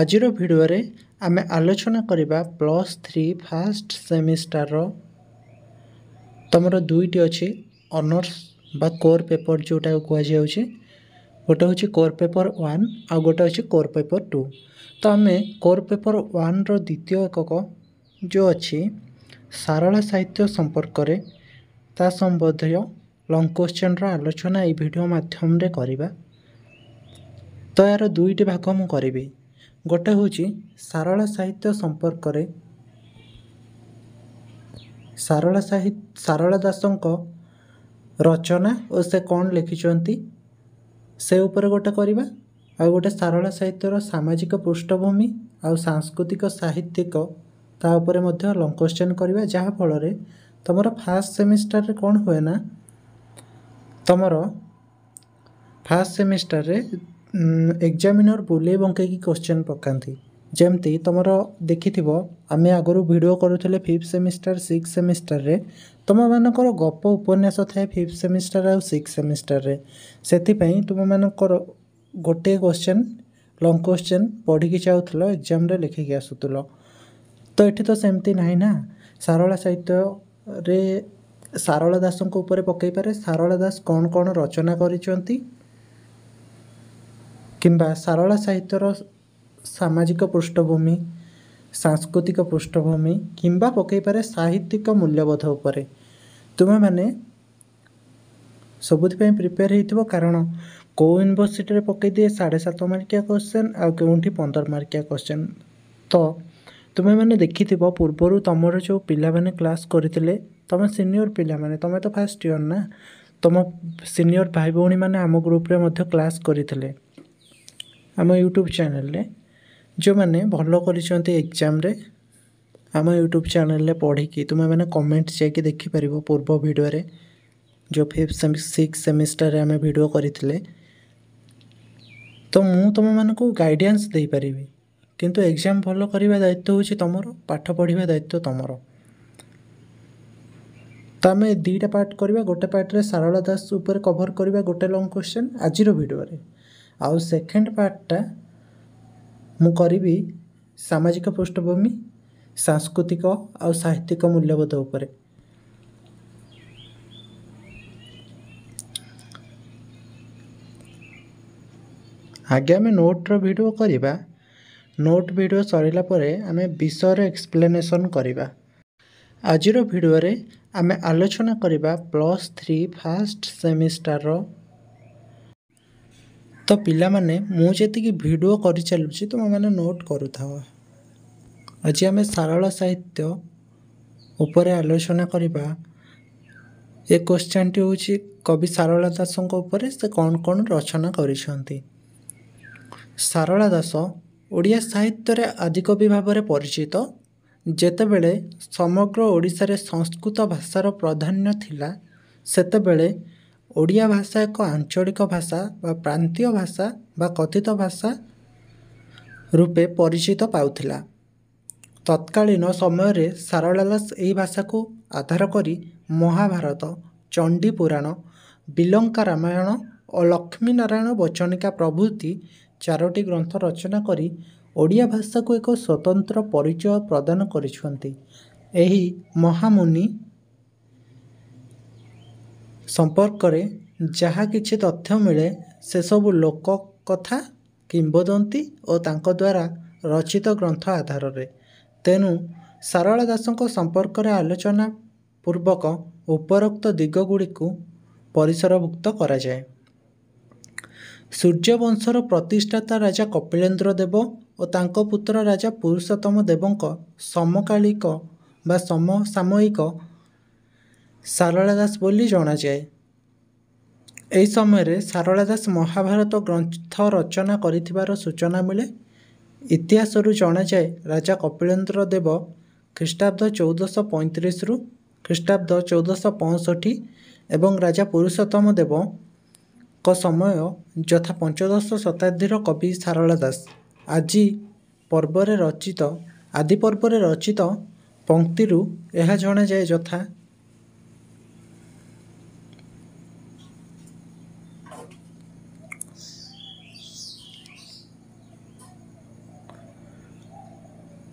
ଆଜିର ଭିଡ଼ିଓରେ ଆମେ ଆଲୋଚନା କରିବା ପ୍ଲସ୍ ଥ୍ରୀ ଫାଷ୍ଟ ସେମିଷ୍ଟାରର ତୁମର ଦୁଇଟି ଅଛି ଅନର୍ସ ବା କୋର୍ ପେପର୍ ଯେଉଁଟାକୁ କୁହାଯାଉଛି ଗୋଟେ ହେଉଛି କୋର୍ ପେପର୍ ୱାନ୍ ଆଉ ଗୋଟେ ହେଉଛି କୋର୍ ପେପର୍ ଟୁ ତ ଆମେ କୋର୍ ପେପର୍ ୱାନ୍ର ଦ୍ୱିତୀୟ ଏକକ ଯେଉଁ ଅଛି ସାରଳା ସାହିତ୍ୟ ସମ୍ପର୍କରେ ତା ସମ୍ବନ୍ଧୀୟ ଲଙ୍ଗ କୋଶ୍ଚେନ୍ର ଆଲୋଚନା ଏଇ ଭିଡ଼ିଓ ମାଧ୍ୟମରେ କରିବା ତ ଏହାର ଦୁଇଟି ଭାଗ ମୁଁ କରିବି ଗୋଟେ ହେଉଛି ସାରଳା ସାହିତ୍ୟ ସମ୍ପର୍କରେ ସାରଳା ସାହି ସାରଳା ଦାସଙ୍କ ରଚନା ଓ ସେ କ'ଣ ଲେଖିଛନ୍ତି ସେ ଉପରେ ଗୋଟେ କରିବା ଆଉ ଗୋଟେ ସାରଳା ସାହିତ୍ୟର ସାମାଜିକ ପୃଷ୍ଠଭୂମି ଆଉ ସାଂସ୍କୃତିକ ସାହିତ୍ୟିକ ତା ଉପରେ ମଧ୍ୟ ଲଙ୍ଗ କ୍ୱେଶ୍ଚେନ୍ କରିବା ଯାହାଫଳରେ ତୁମର ଫାଷ୍ଟ ସେମିଷ୍ଟରରେ କ'ଣ ହୁଏ ନା ତୁମର ଫାଷ୍ଟ ସେମିଷ୍ଟରରେ ଏକ୍ଜାମିନର୍ ବୁଲେଇ ବଙ୍କେଇକି କୋଶ୍ଚିନ୍ ପକାନ୍ତି ଯେମିତି ତୁମର ଦେଖିଥିବ ଆମେ ଆଗରୁ ଭିଡ଼ିଓ କରୁଥିଲେ ଫିଫ୍ଥ ସେମିଷ୍ଟାର ସିକ୍ସ ସେମିଷ୍ଟାରରେ ତୁମମାନଙ୍କର ଗପ ଉପନ୍ୟାସ ଥାଏ ଫିଫ୍ଥ ସେମିଷ୍ଟାର ଆଉ ସିକ୍ସ ସେମିଷ୍ଟାରରେ ସେଥିପାଇଁ ତୁମମାନଙ୍କର ଗୋଟିଏ କୋଶ୍ଚିନ୍ ଲଙ୍ଗ୍ କୋଶ୍ଚିନ୍ ପଢ଼ିକି ଯାଉଥିଲ ଏକ୍ଜାମ୍ରେ ଲେଖିକି ଆସୁଥିଲ ତ ଏଠି ତ ସେମିତି ନାହିଁ ନା ସାରଳା ସାହିତ୍ୟରେ ସାରଳା ଦାସଙ୍କ ଉପରେ ପକାଇପାରେ ସାରଳା ଦାସ କ'ଣ କ'ଣ ରଚନା କରିଛନ୍ତି କିମ୍ବା ସାରଳା ସାହିତ୍ୟର ସାମାଜିକ ପୃଷ୍ଠଭୂମି ସାଂସ୍କୃତିକ ପୃଷ୍ଠଭୂମି କିମ୍ବା ପକାଇପାରେ ସାହିତ୍ୟିକ ମୂଲ୍ୟବୋଧ ଉପରେ ତୁମେମାନେ ସବୁଥିପାଇଁ ପ୍ରିପେୟାର ହେଇଥିବ କାରଣ କେଉଁ ୟୁନିଭର୍ସିଟିରେ ପକାଇଦିଏ ସାଢ଼େ ସାତ ମାର୍କିଆ କୋଶ୍ଚେନ୍ ଆଉ କେଉଁଠି ପନ୍ଦର ମାର୍କିଆ କୋଶ୍ଚେନ୍ ତ ତୁମେମାନେ ଦେଖିଥିବ ପୂର୍ବରୁ ତୁମର ଯେଉଁ ପିଲାମାନେ କ୍ଲାସ୍ କରିଥିଲେ ତୁମେ ସିନିୟର ପିଲାମାନେ ତୁମେ ତ ଫାର୍ଷ୍ଟ ଇୟର୍ ନା ତୁମ ସିନିୟର ଭାଇ ଭଉଣୀମାନେ ଆମ ଗ୍ରୁପ୍ରେ ମଧ୍ୟ କ୍ଲାସ୍ କରିଥିଲେ ଆମ ୟୁଟ୍ୟୁବ୍ ଚ୍ୟାନେଲ୍ରେ ଯେଉଁମାନେ ଭଲ କରିଛନ୍ତି ଏକ୍ଜାମ୍ରେ ଆମ ୟୁଟ୍ୟୁବ୍ ଚ୍ୟାନେଲ୍ରେ ପଢ଼ିକି ତୁମେମାନେ କମେଣ୍ଟ ଯାଇକି ଦେଖିପାରିବ ପୂର୍ବ ଭିଡ଼ିଓରେ ଯେଉଁ ଫିଫ୍ଥ ସିକ୍ସ ସେମିଷ୍ଟାରରେ ଆମେ ଭିଡ଼ିଓ କରିଥିଲେ ତ ମୁଁ ତୁମମାନଙ୍କୁ ଗାଇଡ଼ାନ୍ସ ଦେଇପାରିବି କିନ୍ତୁ ଏକ୍ଜାମ୍ ଭଲ କରିବା ଦାୟିତ୍ୱ ହେଉଛି ତୁମର ପାଠ ପଢ଼ିବା ଦାୟିତ୍ୱ ତୁମର ତ ଆମେ ଦୁଇଟା ପାର୍ଟ କରିବା ଗୋଟେ ପାର୍ଟରେ ସାରଳା ଦାସ ଉପରେ କଭର୍ କରିବା ଗୋଟେ ଲଙ୍ଗ କୋଶ୍ଚିନ୍ ଆଜିର ଭିଡ଼ିଓରେ ଆଉ ସେକେଣ୍ଡ ପାର୍ଟଟା ମୁଁ କରିବି ସାମାଜିକ ପୃଷ୍ଠଭୂମି ସାଂସ୍କୃତିକ ଆଉ ସାହିତ୍ୟିକ ମୂଲ୍ୟବୋଧ ଉପରେ ଆଜ୍ଞା ଆମେ ନୋଟ୍ର ଭିଡ଼ିଓ କରିବା ନୋଟ୍ ଭିଡ଼ିଓ ସରିଲା ପରେ ଆମେ ବିଷୟର ଏକ୍ସପ୍ଲେନେସନ୍ କରିବା ଆଜିର ଭିଡ଼ିଓରେ ଆମେ ଆଲୋଚନା କରିବା ପ୍ଲସ୍ ଥ୍ରୀ ଫାର୍ଷ୍ଟ ସେମିଷ୍ଟାରର ତ ପିଲାମାନେ ମୁଁ ଯେତିକି ଭିଡ଼ିଓ କରିଚାଲୁଛି ତୁମେମାନେ ନୋଟ୍ କରୁଥାଅ ଆଜି ଆମେ ସାରଳ ସାହିତ୍ୟ ଉପରେ ଆଲୋଚନା କରିବା ଏ କ୍ୱେଶ୍ଚନ୍ଟି ହେଉଛି କବି ସାରଳା ଦାସଙ୍କ ଉପରେ ସେ କ'ଣ କ'ଣ ରଚନା କରିଛନ୍ତି ସାରଳା ଦାସ ଓଡ଼ିଆ ସାହିତ୍ୟରେ ଆଦିକବି ଭାବରେ ପରିଚିତ ଯେତେବେଳେ ସମଗ୍ର ଓଡ଼ିଶାରେ ସଂସ୍କୃତ ଭାଷାର ପ୍ରାଧାନ୍ୟ ଥିଲା ସେତେବେଳେ ଓଡ଼ିଆ ଭାଷା ଏକ ଆଞ୍ଚଳିକ ଭାଷା ବା ପ୍ରାନ୍ତୀୟ ଭାଷା ବା କଥିତ ଭାଷା ରୂପେ ପରିଚିତ ପାଉଥିଲା ତତ୍କାଳୀନ ସମୟରେ ସାରଳାଦାସ ଏହି ଭାଷାକୁ ଆଧାର କରି ମହାଭାରତ ଚଣ୍ଡୀ ପୁରାଣ ବିଲଙ୍କା ରାମାୟଣ ଓ ଲକ୍ଷ୍ମୀନାରାୟଣ ବଚନିକା ପ୍ରଭୃତି ଚାରୋଟି ଗ୍ରନ୍ଥ ରଚନା କରି ଓଡ଼ିଆ ଭାଷାକୁ ଏକ ସ୍ୱତନ୍ତ୍ର ପରିଚୟ ପ୍ରଦାନ କରିଛନ୍ତି ଏହି ମହାମୁନି ସମ୍ପର୍କରେ ଯାହା କିଛି ତଥ୍ୟ ମିଳେ ସେସବୁ ଲୋକ କଥା କିମ୍ବଦନ୍ତି ଓ ତାଙ୍କ ଦ୍ୱାରା ରଚିତ ଗ୍ରନ୍ଥ ଆଧାରରେ ତେଣୁ ସାରଳା ଦାସଙ୍କ ସମ୍ପର୍କରେ ଆଲୋଚନା ପୂର୍ବକ ଉପରୋକ୍ତ ଦିଗ ଗୁଡ଼ିକୁ ପରିସରଭୁକ୍ତ କରାଯାଏ ସୂର୍ଯ୍ୟବଂଶର ପ୍ରତିଷ୍ଠାତା ରାଜା କପିଳେନ୍ଦ୍ର ଦେବ ଓ ତାଙ୍କ ପୁତ୍ର ରାଜା ପୁରୁଷୋତ୍ତମ ଦେବଙ୍କ ସମକାଳିକ ବା ସମସାମୟିକ ସାରଳା ଦାସ ବୋଲି ଜଣାଯାଏ ଏହି ସମୟରେ ସାରଳା ଦାସ ମହାଭାରତ ଗ୍ରନ୍ଥ ରଚନା କରିଥିବାର ସୂଚନା ମିଳେ ଇତିହାସରୁ ଜଣାଯାଏ ରାଜା କପିଳେନ୍ଦ୍ର ଦେବ ଖ୍ରୀଷ୍ଟାବ୍ଦ ଚଉଦଶହ ପଇଁତିରିଶରୁ ଖ୍ରୀଷ୍ଟାବ୍ଦ ଚଉଦଶହ ପଞ୍ଚଷଠି ଏବଂ ରାଜା ପୁରୁଷୋତ୍ତମ ଦେବଙ୍କ ସମୟ ଯଥା ପଞ୍ଚଦଶ ଶତାବ୍ଦୀର କବି ସାରଳା ଦାସ ଆଜି ପର୍ବରେ ରଚିତ ଆଦି ପର୍ବରେ ରଚିତ ପଙ୍କ୍ତିରୁ ଏହା ଜଣାଯାଏ ଯଥା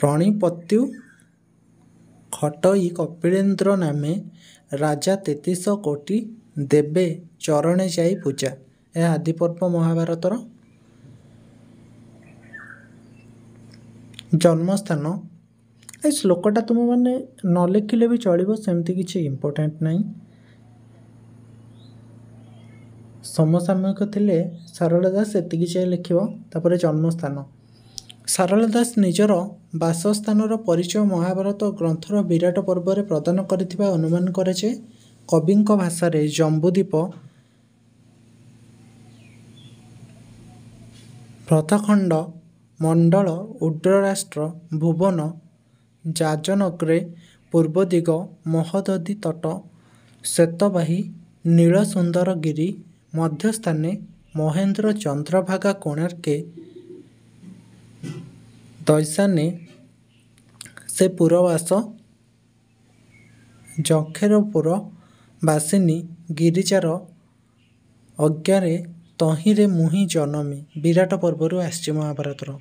ପ୍ରଣିପତ୍ୟୁ ଖଟଇ କପିଳେନ୍ଦ୍ର ନାମେ ରାଜା ତେତିଶ କୋଟି ଦେବେ ଚରଣେ ଯାଇ ପୂଜା ଏହା ଆଦିପର୍ବ ମହାଭାରତର ଜନ୍ମସ୍ଥାନ ଏ ଶ୍ଳୋକଟା ତୁମମାନେ ନ ଲେଖିଲେ ବି ଚଳିବ ସେମିତି କିଛି ଇମ୍ପୋର୍ଟାଣ୍ଟ ନାହିଁ ସମସାମୟିକ ଥିଲେ ସରଳ ଦାସ ଏତିକି ଯାଏ ଲେଖିବ ତାପରେ ଜନ୍ମସ୍ଥାନ ସାରଳା ଦାସ ନିଜର ବାସସ୍ଥାନର ପରିଚୟ ମହାଭାରତ ଗ୍ରନ୍ଥର ବିରାଟ ପର୍ବରେ ପ୍ରଦାନ କରିଥିବା ଅନୁମାନ କରେ ଯେ କବିଙ୍କ ଭାଷାରେ ଜମ୍ବୁଦ୍ୱୀପ ପ୍ରଥଖଣ୍ଡ ମଣ୍ଡଳ ଉଡ୍ରରାଷ୍ଟ୍ର ଭୁବନ ଯାଜନଗ୍ରେ ପୂର୍ବ ଦିଗ ମହୋଦଧି ତଟ ଶ୍ୱେତବାହୀ ନୀଳସୁନ୍ଦରଗିରି ମଧ୍ୟସ୍ଥାନେ ମହେନ୍ଦ୍ର ଚନ୍ଦ୍ରଭାଗା କୋଣାର୍କେ ତୈସାନେ ସେ ପୁରବାସ ଯକ୍ଷେରପୁର ବାସିନୀ ଗିରିଜାର ଅଜ୍ଞାରେ ତହିଁରେ ମୁହିଁ ଜନମି ବିରାଟ ପର୍ବରୁ ଆସିଛି ମହାଭାରତର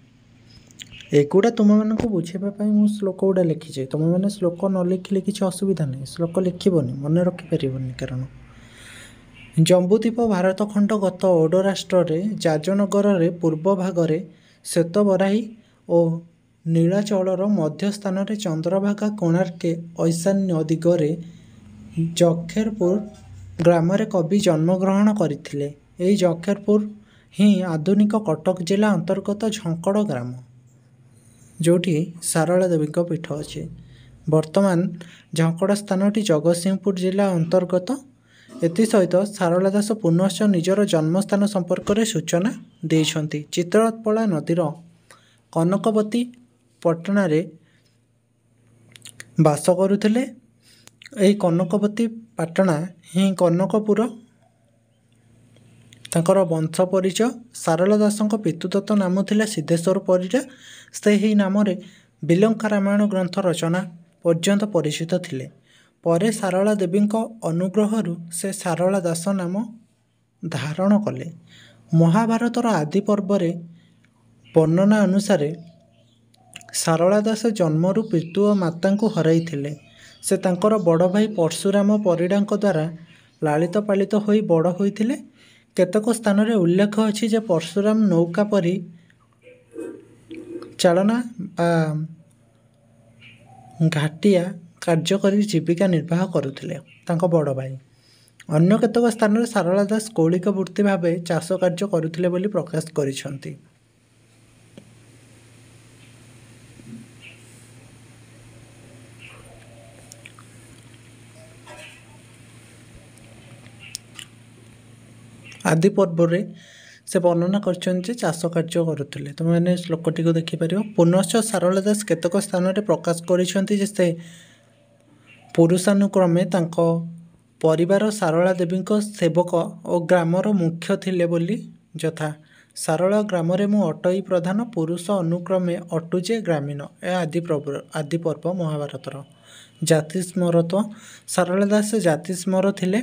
ଏଗୁଡ଼ା ତୁମମାନଙ୍କୁ ବୁଝାଇବା ପାଇଁ ମୁଁ ଶ୍ଳୋକ ଗୁଡ଼ା ଲେଖିଛି ତୁମେମାନେ ଶ୍ଳୋକ ନ ଲେଖିଲେ କିଛି ଅସୁବିଧା ନାହିଁ ଶ୍ଳୋକ ଲେଖିବନି ମନେ ରଖିପାରିବନି କାରଣ ଜମ୍ବୁଦ୍ୱୀପ ଭାରତ ଖଣ୍ଡ ଗତ ଓଡ଼ରାଷ୍ଟ୍ରରେ ଯାଜନଗରରେ ପୂର୍ବ ଭାଗରେ ଶ୍ୱେତବରାହୀ ଓ ନୀଳାଚଳର ମଧ୍ୟ ସ୍ଥାନରେ ଚନ୍ଦ୍ରଭାଗା କୋଣାର୍କେ ଐଶାନ୍ୟ ଦିଗରେ ଜଖେରପୁର ଗ୍ରାମରେ କବି ଜନ୍ମଗ୍ରହଣ କରିଥିଲେ। ଏହି ଜଖେରପୁର ହିଁ ଆଧୁନିକ କଟକ ଜିଲ୍ଲା ଅନ୍ତର୍ଗତ ଝଙ୍କଡ଼ ଗ୍ରାମ। ଯୋଉଠି ଶାରଳା ଦେବୀଙ୍କ ପୀଠ ଅଛି। ବର୍ତ୍ତମାନ ଝଙ୍କଡ଼ ସ୍ଥାନଟି ଜଗତସିଂହପୁର ଜିଲ୍ଲା ଅନ୍ତର୍ଗତ। ଏଥିସହିତ ଶାରଳା ଦାସ ପୁନଶ୍ଚ ନିଜର ଜନ୍ମସ୍ଥାନ ସମ୍ପର୍କରେ ସୂଚନା ଦେଇଛନ୍ତି। ଚିତ୍ରରତ୍ପଳା ନଦୀର କନକବତୀ ପାଟଣାରେ ବାସ କରୁଥିଲେ ଏହି କନକବତୀ ପାଟଣା ହିଁ କନକପୁର ତାଙ୍କର ବଂଶ ପରିଚୟ ସାରଳା ଦାସଙ୍କ ପିତୃତତ୍ତ୍ୱ ନାମ ଥିଲା ସିଦ୍ଧେଶ୍ୱର ପରିଡ଼ା ସେ ଏହି ନାମରେ ବିଲଙ୍କା ରାମାୟଣ ଗ୍ରନ୍ଥ ରଚନା ପର୍ଯ୍ୟନ୍ତ ପରିଚିତ ଥିଲେ ପରେ ସାରଳା ଦେବୀଙ୍କ ଅନୁଗ୍ରହରୁ ସେ ସାରଳା ଦାସ ନାମ ଧାରଣ କଲେ ମହାଭାରତର ଆଦି ପର୍ବରେ ବର୍ଣ୍ଣନା ଅନୁସାରେ ସାରଳା ଦାସ ଜନ୍ମରୁ ପିତୃ ଓ ମାତାଙ୍କୁ ହରାଇଥିଲେ ସେ ତାଙ୍କର ବଡ଼ ଭାଇ ପର୍ଶୁରାମ ପରିଡ଼ାଙ୍କ ଦ୍ୱାରା ଲାଳିତ ପାଳିତ ହୋଇ ବଡ଼ ହୋଇଥିଲେ କେତେକ ସ୍ଥାନରେ ଉଲ୍ଲେଖ ଅଛି ଯେ ପର୍ଶୁରାମ ନୌକା ପରି ଚାଳନା ବା ଘାଟିଆ କାର୍ଯ୍ୟ କରି ଜୀବିକା ନିର୍ବାହ କରୁଥିଲେ ତାଙ୍କ ବଡ଼ ଭାଇ ଅନ୍ୟ କେତେକ ସ୍ଥାନରେ ସାରଳା ଦାସ କୌଳିକ ବୃତ୍ତି ଭାବେ ଚାଷ କାର୍ଯ୍ୟ କରୁଥିଲେ ବୋଲି ପ୍ରକାଶ କରିଛନ୍ତି ଆଦି ପର୍ବରେ ସେ ବର୍ଣ୍ଣନା କରିଛନ୍ତି ଯେ ଚାଷ କାର୍ଯ୍ୟ କରୁଥିଲେ ତୁମେମାନେ ଶ୍ଳୋକଟିକୁ ଦେଖିପାରିବ ପୁନଶ୍ଚ ସାରଳା ଦାସ କେତେକ ସ୍ଥାନରେ ପ୍ରକାଶ କରିଛନ୍ତି ଯେ ସେ ପୁରୁଷାନୁକ୍ରମେ ତାଙ୍କ ପରିବାର ସାରଳା ଦେବୀଙ୍କ ସେବକ ଓ ଗ୍ରାମର ମୁଖ୍ୟ ଥିଲେ ବୋଲି ଯଥା ସାରଳା ଗ୍ରାମରେ ମୁଁ ଅଟଇ ପ୍ରଧାନ ପୁରୁଷ ଅନୁକ୍ରମେ ଅଟୁଜେ ଗ୍ରାମୀଣ ଏହା ଆଦି ଆଦି ପର୍ବ ମହାଭାରତର ଜାତିସ୍ମର ତ ସାରଳା ଦାସ ଜାତିସ୍ମର ଥିଲେ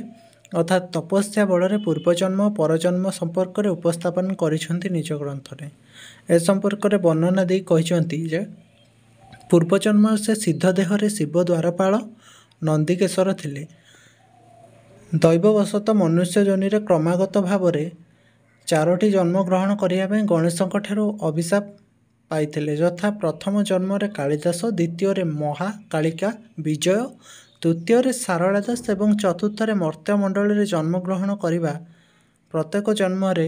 ଅର୍ଥାତ୍ ତପସ୍ୟା ବଳରେ ପୂର୍ବଜନ୍ମ ପରଜନ୍ମ ସମ୍ପର୍କରେ ଉପସ୍ଥାପନ କରିଛନ୍ତି ନିଜ ଗ୍ରନ୍ଥରେ ଏ ସମ୍ପର୍କରେ ବର୍ଣ୍ଣନା ଦେଇ କହିଛନ୍ତି ଯେ ପୂର୍ବଜନ୍ମ ସେ ସିଦ୍ଧ ଦେହରେ ଶିବ ଦ୍ୱାରପାଳ ନନ୍ଦିକେଶ୍ୱର ଥିଲେ ଦୈବବଶତଃ ମନୁଷ୍ୟ ଜନିରେ କ୍ରମାଗତ ଭାବରେ ଚାରୋଟି ଜନ୍ମ ଗ୍ରହଣ କରିବା ପାଇଁ ଗଣେଶଙ୍କଠାରୁ ଅଭିଶାପ ପାଇଥିଲେ ଯଥା ପ୍ରଥମ ଜନ୍ମରେ କାଳିଦାସ ଦ୍ୱିତୀୟରେ ମହାକାଳିକା ବିଜୟ ତୃତୀୟରେ ସାରଳା ଦାସ ଏବଂ ଚତୁର୍ଥରେ ମର୍ତ୍ତ୍ୟମଣ୍ଡଳୀରେ ଜନ୍ମଗ୍ରହଣ କରିବା ପ୍ରତ୍ୟେକ ଜନ୍ମରେ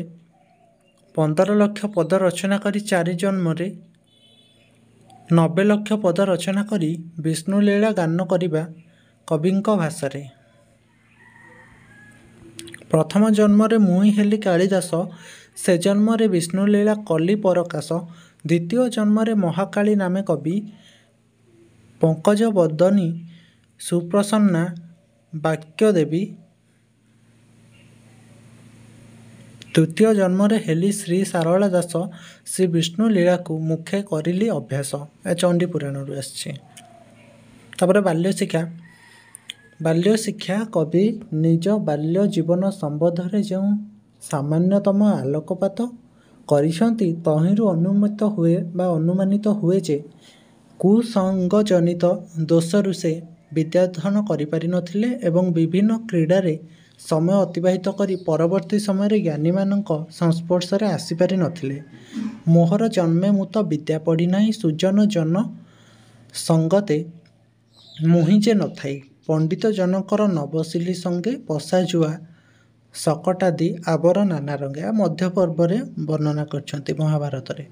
ପନ୍ଦର ଲକ୍ଷ ପଦ ରଚନା କରି ଚାରି ଜନ୍ମରେ ନବେ ଲକ୍ଷ ପଦ ରଚନା କରି ବିଷ୍ଣୁ ଲୀଳା ଗାନ କରିବା କବିଙ୍କ ଭାଷାରେ ପ୍ରଥମ ଜନ୍ମରେ ମୁଁ ହେଲି କାଳିଦାସ ସେ ଜନ୍ମରେ ବିଷ୍ଣୁ ଲୀଳା କଲି ପରକାଶ ଦ୍ୱିତୀୟ ଜନ୍ମରେ ମହାକାଳୀ ନାମେ କବି ପଙ୍କଜ ବଦନୀ ସୁପ୍ରସନ୍ନା ବାକ୍ୟ ଦେବୀ ତୃତୀୟ ଜନ୍ମରେ ହେଲି ଶ୍ରୀ ସାରଳା ଦାସ ଶ୍ରୀ ବିଷ୍ଣୁ ଲୀଳାକୁ ମୁଖେ କରିଲି ଅଭ୍ୟାସ ଏ ଚଣ୍ଡୀ ପୁରାଣରୁ ଆସିଛି ତାପରେ ବାଲ୍ୟ ଶିକ୍ଷା ବାଲ୍ୟ ଶିକ୍ଷା କବି ନିଜ ବାଲ୍ୟ ଜୀବନ ସମ୍ବନ୍ଧରେ ଯେଉଁ ସାମାନ୍ୟତମ ଆଲୋକପାତ କରିଛନ୍ତି ତହିଁରୁ ଅନୁମିତ ହୁଏ ବା ଅନୁମାନିତ ହୁଏ ଯେ କୁସଙ୍ଗଜନିତ ଦୋଷରୁ ସେ ବିଦ୍ୟାଧ୍ୟୟନ କରିପାରିନଥିଲେ ଏବଂ ବିଭିନ୍ନ କ୍ରୀଡ଼ାରେ ସମୟ ଅତିବାହିତ କରି ପରବର୍ତ୍ତୀ ସମୟରେ ଜ୍ଞାନୀମାନଙ୍କ ସଂସ୍ପର୍ଶରେ ଆସିପାରିନଥିଲେ ମୋହର ଜନ୍ମେ ମୁଁ ତ ବିଦ୍ୟା ପଢ଼ି ନାହିଁ ସୁଜନ ଜନ ସଙ୍ଗତେ ମୁହିଁ ଯେ ନଥାଏ ପଣ୍ଡିତ ଜନଙ୍କର ନବସିଲି ସଙ୍ଗେ ପଶାଜୁଆ ଶକଟାଦି ଆବର ନାନା ମଧ୍ୟ ପର୍ବରେ ବର୍ଣ୍ଣନା କରିଛନ୍ତି ମହାଭାରତରେ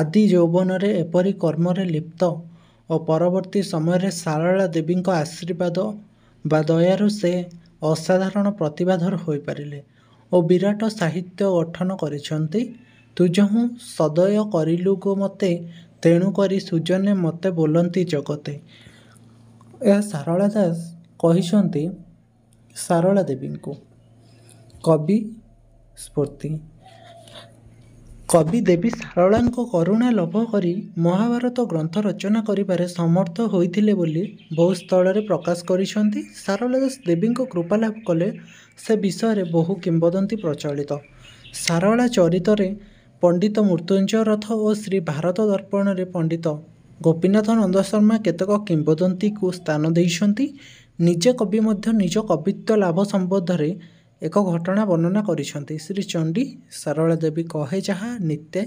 ଆଦି ଯୌବନରେ ଏପରି କର୍ମରେ ଲିପ୍ତ ଓ ପରବର୍ତ୍ତୀ ସମୟରେ ସାରଳା ଦେବୀଙ୍କ ଆଶୀର୍ବାଦ ବା ଦୟାରୁ ସେ ଅସାଧାରଣ ପ୍ରତିଭାଧର ହୋଇପାରିଲେ ଓ ବିରାଟ ସାହିତ୍ୟ ଗଠନ କରିଛନ୍ତି ତୁଜହୁଁ ସଦୟ କରିଲୁ ଗୋ ମୋତେ ତେଣୁକରି ସୁଜନେ ମୋତେ ବୋଲନ୍ତି ଜଗତେ ଏହା ସାରଳା ଦାସ କହିଛନ୍ତି ସାରଳା ଦେବୀଙ୍କୁ କବି ସ୍ଫୁର୍ତ୍ତି କବି ଦେବୀ ସାରଳାଙ୍କ କରୁଣା ଲୋଭ କରି ମହାଭାରତ ଗ୍ରନ୍ଥ ରଚନା କରିବାରେ ସମର୍ଥ ହୋଇଥିଲେ ବୋଲି ବହୁ ସ୍ଥଳରେ ପ୍ରକାଶ କରିଛନ୍ତି ସାରଳା ଦାସ ଦେବୀଙ୍କ କୃପା ଲାଭ କଲେ ସେ ବିଷୟରେ ବହୁ କିମ୍ବଦନ୍ତୀ ପ୍ରଚଳିତ ସାରଳା ଚରିତରେ ପଣ୍ଡିତ ମୃତ୍ୟୁଞ୍ଜୟ ରଥ ଓ ଶ୍ରୀ ଭାରତ ଦର୍ପଣରେ ପଣ୍ଡିତ ଗୋପୀନାଥ ନନ୍ଦ ଶର୍ମା କେତେକ କିମ୍ବଦନ୍ତୀକୁ ସ୍ଥାନ ଦେଇଛନ୍ତି ନିଜେ କବି ମଧ୍ୟ ନିଜ କବିତ୍ୱ ଲାଭ ସମ୍ବନ୍ଧରେ ଏକ ଘଟଣା ବର୍ଣ୍ଣନା କରିଛନ୍ତି ଶ୍ରୀ ଚଣ୍ଡୀ ସରଳା ଦେବୀ କହେ ଯାହା ନିତେ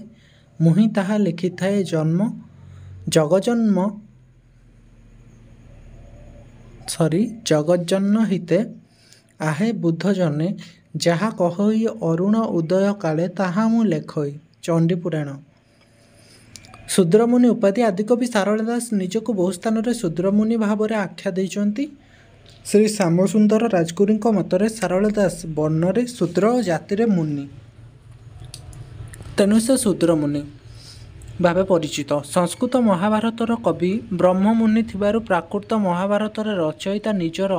ମୁଁ ହିଁ ତାହା ଲେଖିଥାଏ ଜନ୍ମ ଜଗଜନ୍ମ ସରି ଜଗଜ୍ଜନ ହିତେ ଆହେ ବୁଦ୍ଧ ଜନେ ଯାହା କହୋଇ ଅରୁଣ ଉଦୟ କାଳେ ତାହା ମୁଁ ଲେଖଇ ଚଣ୍ଡୀ ପୁରାଣ ଶୁଦ୍ରମୁନି ଉପାଧି ଆଦିକବି ସାରଳା ଦାସ ନିଜକୁ ବହୁ ସ୍ଥାନରେ ଶୁଦ୍ରମୁନି ଭାବରେ ଆଖ୍ୟା ଦେଇଛନ୍ତି ଶ୍ରୀ ଶ୍ୟାମସୁନ୍ଦର ରାଜଗୁରୁଙ୍କ ମତରେ ସାରଳା ଦାସ ବର୍ଣ୍ଣରେ ଶୂଦ୍ର ଓ ଜାତିରେ ମୁନି ତେଣୁ ସେ ଶୂଦ୍ର ମୁନି ଭାବେ ପରିଚିତ ସଂସ୍କୃତ ମହାଭାରତର କବି ବ୍ରହ୍ମମୁନି ଥିବାରୁ ପ୍ରାକୃତ ମହାଭାରତରେ ରଚୟିତା ନିଜର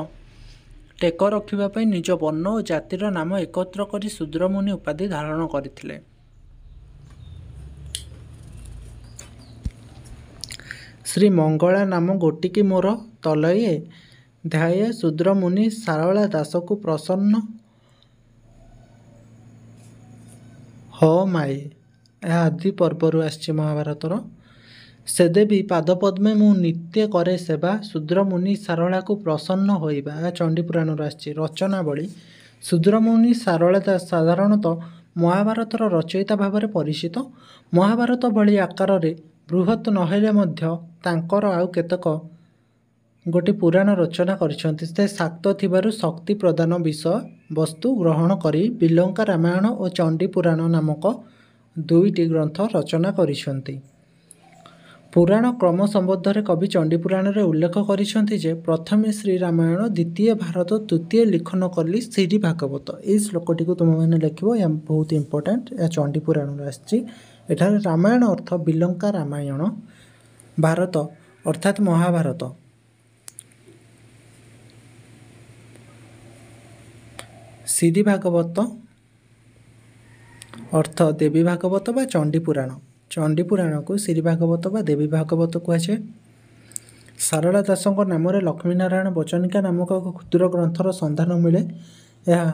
ଟେକ ରଖିବା ପାଇଁ ନିଜ ବର୍ଣ୍ଣ ଓ ଜାତିର ନାମ ଏକତ୍ର କରି ଶୂଦ୍ରମୁନି ଉପାଧି ଧାରଣ କରିଥିଲେ ଶ୍ରୀ ମଙ୍ଗଳା ନାମ ଗୋଟିକି ମୋର ତଲଇଏ ଧ୍ୟାୟେ ଶୂଦ୍ରମୁନି ସାରଳା ଦାସକୁ ପ୍ରସନ୍ନ ହ ମାଏ ଏହା ଆଦି ପର୍ବରୁ ଆସିଛି ମହାଭାରତର ସେ ଦେବୀ ପାଦପଦ୍ମେ ମୁଁ ନିତ୍ୟ କରେ ସେବା ଶୂଦ୍ରମୁନି ସାରଳାକୁ ପ୍ରସନ୍ନ ହୋଇବା ଏହା ଚଣ୍ଡିପୁରାଣରୁ ଆସିଛି ରଚନାବଳୀ ଶୂଦ୍ରମୁନି ସାରଳା ଦାସ ସାଧାରଣତଃ ମହାଭାରତର ରଚୟିତା ଭାବରେ ପରିଚିତ ମହାଭାରତ ଭଳି ଆକାରରେ ବୃହତ୍ ନହେଲେ ମଧ୍ୟ ତାଙ୍କର ଆଉ କେତେକ ଗୋଟିଏ ପୁରାଣ ରଚନା କରିଛନ୍ତି ସେ ଶାକ୍ତ ଥିବାରୁ ଶକ୍ତି ପ୍ରଦାନ ବିଷୟ ବସ୍ତୁ ଗ୍ରହଣ କରି ବିଲଙ୍କା ରାମାୟଣ ଓ ଚଣ୍ଡୀ ପୁରାଣ ନାମକ ଦୁଇଟି ଗ୍ରନ୍ଥ ରଚନା କରିଛନ୍ତି ପୁରାଣ କ୍ରମ ସମ୍ବନ୍ଧରେ କବି ଚଣ୍ଡୀ ପୁରାଣରେ ଉଲ୍ଲେଖ କରିଛନ୍ତି ଯେ ପ୍ରଥମେ ଶ୍ରୀ ରାମାୟଣ ଦ୍ୱିତୀୟ ଭାରତ ତୃତୀୟ ଲିଖନ କଲି ଶ୍ରୀ ଭାଗବତ ଏହି ଶ୍ଲୋକଟିକୁ ତୁମେମାନେ ଲେଖିବ ଏହା ବହୁତ ଇମ୍ପୋର୍ଟାଣ୍ଟ ଏହା ଚଣ୍ଡୀ ପୁରାଣରୁ ଆସିଛି ଏଠାରେ ରାମାୟଣ ଅର୍ଥ ବିଲଙ୍କା ରାମାୟଣ ଭାରତ ଅର୍ଥାତ୍ ମହାଭାରତ ସିଦ୍ଧି ଭାଗବତ ଅର୍ଥ ଦେବୀ ଭାଗବତ ବା ଚଣ୍ଡୀପୁରାଣ ପୁରାଣକୁ ଶ୍ରୀ ଭାଗବତ ବା ଦେବୀ ଭାଗବତ କୁହାଯାଏ ସାରଳା ଦାସଙ୍କ ନାମରେ ଲକ୍ଷ୍ମୀନାରାୟଣ ବଚନିକା ନାମକ ଏକ କ୍ଷୁଦ୍ର ଗ୍ରନ୍ଥର ସନ୍ଧାନ ମିଳେ ଏହା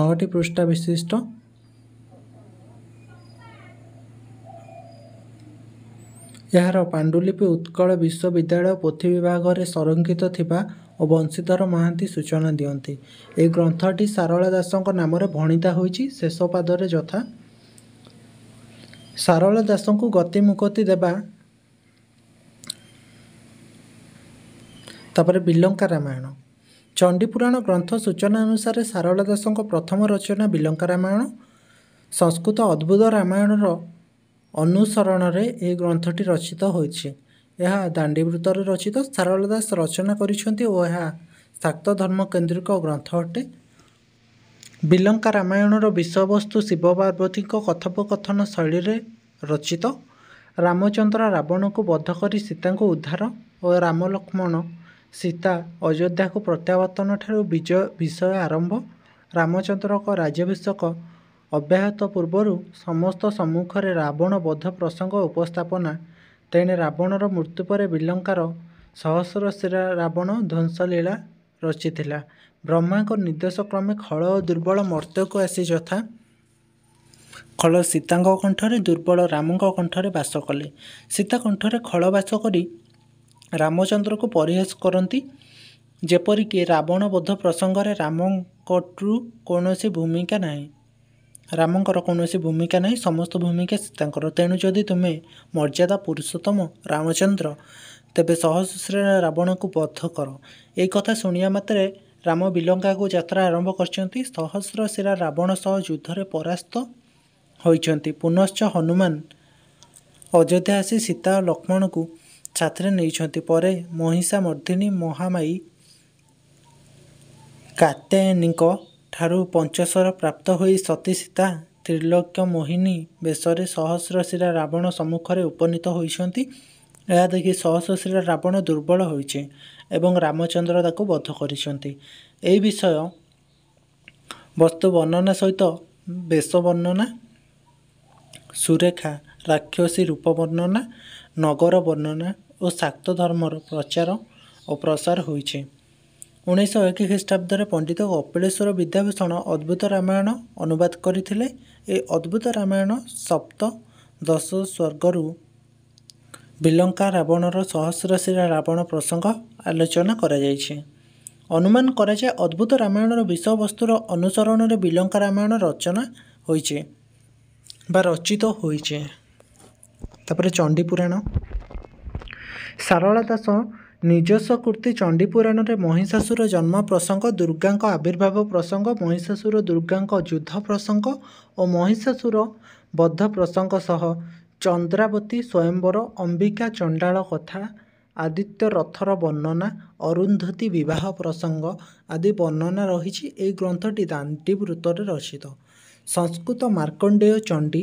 ନଅଟି ପୃଷ୍ଠା ବିଶିଷ୍ଟ ଏହାର ପାଣ୍ଡୁଲିପି ଉତ୍କଳ ବିଶ୍ୱବିଦ୍ୟାଳୟ ପୋଥି ବିଭାଗରେ ସଂରକ୍ଷିତ ଥିବା ଓ ବଂଶୀଧର ମହାନ୍ତି ସୂଚନା ଦିଅନ୍ତି ଏହି ଗ୍ରନ୍ଥଟି ସାରଳା ଦାସଙ୍କ ନାମରେ ଭଣିତା ହୋଇଛି ଶେଷ ପାଦରେ ଯଥା ସାରଳା ଦାସଙ୍କୁ ଗତିମୁକତି ଦେବା ତାପରେ ବିଲଙ୍କା ରାମାୟଣ ଚଣ୍ଡିପୁରାଣ ଗ୍ରନ୍ଥ ସୂଚନା ଅନୁସାରେ ସାରଳା ଦାସଙ୍କ ପ୍ରଥମ ରଚନା ବିଲଙ୍କା ରାମାୟଣ ସଂସ୍କୃତ ଅଦ୍ଭୁତ ରାମାୟଣର ଅନୁସରଣରେ ଏହି ଗ୍ରନ୍ଥଟି ରଚିତ ହୋଇଛି ଏହା ଦାଣ୍ଡିବୃତ୍ତରେ ରଚିତ ସାରଳା ଦାସ ରଚନା କରିଛନ୍ତି ଓ ଏହା ଶାକ୍ତ ଧର୍ମ କେନ୍ଦ୍ରିକ ଗ୍ରନ୍ଥ ଅଟେ ବିଲଙ୍କା ରାମାୟଣର ବିଷୟବସ୍ତୁ ଶିବ ପାର୍ବତୀଙ୍କ କଥୋପକଥନ ଶୈଳୀରେ ରଚିତ ରାମଚନ୍ଦ୍ର ରାବଣକୁ ବଧ କରି ସୀତାଙ୍କୁ ଉଦ୍ଧାର ଓ ରାମ ଲକ୍ଷ୍ମଣ ସୀତା ଅଯୋଧ୍ୟାକୁ ପ୍ରତ୍ୟାବର୍ତ୍ତନ ଠାରୁ ବିଜୟ ବିଷୟ ଆରମ୍ଭ ରାମଚନ୍ଦ୍ରଙ୍କ ରାଜ୍ୟାଭିଷେକ ଅବ୍ୟାହତ ପୂର୍ବରୁ ସମସ୍ତ ସମ୍ମୁଖରେ ରାବଣ ବଧ ପ୍ରସଙ୍ଗ ଉପସ୍ଥାପନା ତେଣେ ରାବଣର ମୃତ୍ୟୁ ପରେ ବିଲଙ୍କାର ସହସ୍ର ଶ୍ରୀରା ରାବଣ ଧ୍ୱଂସଲୀଳା ରଚିଥିଲା ବ୍ରହ୍ମାଙ୍କ ନିର୍ଦ୍ଦେଶ କ୍ରମେ ଖଳ ଓ ଦୁର୍ବଳ ମର୍ତ୍ତ୍ୟକୁ ଆସି ଯଥା ଖଳ ସୀତାଙ୍କ କଣ୍ଠରେ ଦୁର୍ବଳ ରାମଙ୍କ କଣ୍ଠରେ ବାସ କଲେ ସୀତା କଣ୍ଠରେ ଖଳ ବାସ କରି ରାମଚନ୍ଦ୍ରକୁ ପରିହାସ କରନ୍ତି ଯେପରିକି ରାବଣ ବୋଧ ପ୍ରସଙ୍ଗରେ ରାମଙ୍କଠୁ କୌଣସି ଭୂମିକା ନାହିଁ ରାମଙ୍କର କୌଣସି ଭୂମିକା ନାହିଁ ସମସ୍ତ ଭୂମିକା ସୀତାଙ୍କର ତେଣୁ ଯଦି ତୁମେ ମର୍ଯ୍ୟାଦା ପୁରୁଷୋତ୍ତମ ରାମଚନ୍ଦ୍ର ତେବେ ସହସ୍ରେ ରାବଣକୁ ବଦ୍ଧ କର ଏହି କଥା ଶୁଣିବା ମାତ୍ରେ ରାମ ବିଲଙ୍କାକୁ ଯାତ୍ରା ଆରମ୍ଭ କରିଛନ୍ତି ସହସ୍ର ସେରା ରାବଣ ସହ ଯୁଦ୍ଧରେ ପରାସ୍ତ ହୋଇଛନ୍ତି ପୁନଶ୍ଚ ହନୁମାନ ଅଯୋଧ୍ୟା ଆସି ସୀତା ଲକ୍ଷ୍ମଣଙ୍କୁ ସାଥିରେ ନେଇଛନ୍ତି ପରେ ମହିଷା ମର୍ଦ୍ଧିନୀ ମହାମାୟୀ କାତ୍ୟାୟନୀଙ୍କ ଠାରୁ ପଞ୍ଚସର ପ୍ରାପ୍ତ ହୋଇ ସତୀ ସୀତା ମୋହିନୀ ବେଶରେ ସହସ୍ରଶିରା ରାବଣ ସମ୍ମୁଖରେ ଉପନୀତ ହୋଇଛନ୍ତି ଏହା ଦେଖି ସହସ୍ରଶିରା ରାବଣ ଦୁର୍ବଳ ହୋଇଛି ଏବଂ ରାମଚନ୍ଦ୍ର ତାକୁ ବଧ କରିଛନ୍ତି ଏହି ବିଷୟ ବସ୍ତୁ ବର୍ଣ୍ଣନା ସହିତ ବେଶ ବର୍ଣ୍ଣନା ସୁରେଖା ରାକ୍ଷସୀ ରୂପ ବର୍ଣ୍ଣନା ନଗର ବର୍ଣ୍ଣନା ଓ ଶାକ୍ତ ଧର୍ମର ପ୍ରଚାର ଓ ପ୍ରସାର ହୋଇଛି ଉଣେଇଶହ ଏକ ଖ୍ରୀଷ୍ଟାବ୍ଦରେ ପଣ୍ଡିତ କପିଳେଶ୍ୱର ବିଦ୍ୟାଭୂଷଣ ଅଦ୍ଭୁତ ରାମାୟଣ ଅନୁବାଦ କରିଥିଲେ ଏ ଅଦ୍ଭୁତ ରାମାୟଣ ସପ୍ତ ଦଶ ସ୍ୱର୍ଗରୁ ବିଲଙ୍କା ରାବଣର ସହସ୍ରଶିରା ରାବଣ ପ୍ରସଙ୍ଗ ଆଲୋଚନା କରାଯାଇଛି ଅନୁମାନ କରାଯାଏ ଅଦ୍ଭୁତ ରାମାୟଣର ବିଷୟବସ୍ତୁର ଅନୁସରଣରେ ବିଲଙ୍କା ରାମାୟଣ ରଚନା ହୋଇଛି ବା ରଚିତ ହୋଇଛି ତାପରେ ଚଣ୍ଡିପୁରାଣ ସାରଳା ଦାସ ନିଜସ୍ୱ କୃତି ପୁରାଣରେ ମହିଷାସୁର ଜନ୍ମ ପ୍ରସଙ୍ଗ ଦୁର୍ଗାଙ୍କ ଆବିର୍ଭାବ ପ୍ରସଙ୍ଗ ମହିଷାସୁର ଦୁର୍ଗାଙ୍କ ଯୁଦ୍ଧ ପ୍ରସଙ୍ଗ ଓ ମହିଷାସୁର ବଦ୍ଧ ପ୍ରସଙ୍ଗ ସହ ଚନ୍ଦ୍ରାବତୀ ସ୍ୱୟମ୍ବର ଅମ୍ବିକା ଚଣ୍ଡାଳ କଥା ଆଦିତ୍ୟ ରଥର ବର୍ଣ୍ଣନା ଅରୁନ୍ଧତି ବିବାହ ପ୍ରସଙ୍ଗ ଆଦି ବର୍ଣ୍ଣନା ରହିଛି ଏହି ଗ୍ରନ୍ଥଟି ଦାଣ୍ଡି ବୃତ୍ତରେ ରଚିତ ସଂସ୍କୃତ ମାର୍କଣ୍ଡେୟ ଚଣ୍ଡୀ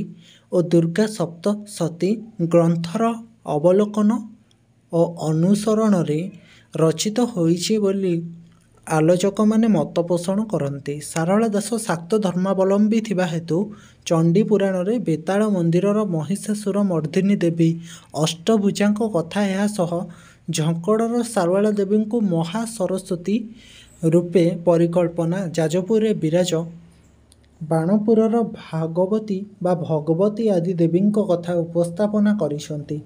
ଓ ଦୁର୍ଗା ସପ୍ତ ସତୀ ଗ୍ରନ୍ଥର ଅବଲୋକନ ଓ ଅନୁସରଣରେ ରଚିତ ହୋଇଛି ବୋଲି ଆଲୋଚକମାନେ ମତ ପୋଷଣ କରନ୍ତି ସାରଳା ଦାସ ଶାକ୍ତ ଧର୍ମାବଲମ୍ବୀ ଥିବା ହେତୁ ଚଣ୍ଡୀ ପୁରାଣରେ ବେତାଳ ମନ୍ଦିରର ମହିଷାସୁର ମର୍ଦ୍ଧିନୀ ଦେବୀ ଅଷ୍ଟଭୁଜାଙ୍କ କଥା ଏହା ସହ ଝଙ୍କଡ଼ର ସାରଳା ଦେବୀଙ୍କୁ ମହା ସରସ୍ୱତୀ ରୂପେ ପରିକଳ୍ପନା ଯାଜପୁରରେ ବିରାଜ ବାଣପୁରର ଭାଗବତୀ ବା ଭଗବତୀ ଆଦି ଦେବୀଙ୍କ କଥା ଉପସ୍ଥାପନା କରିଛନ୍ତି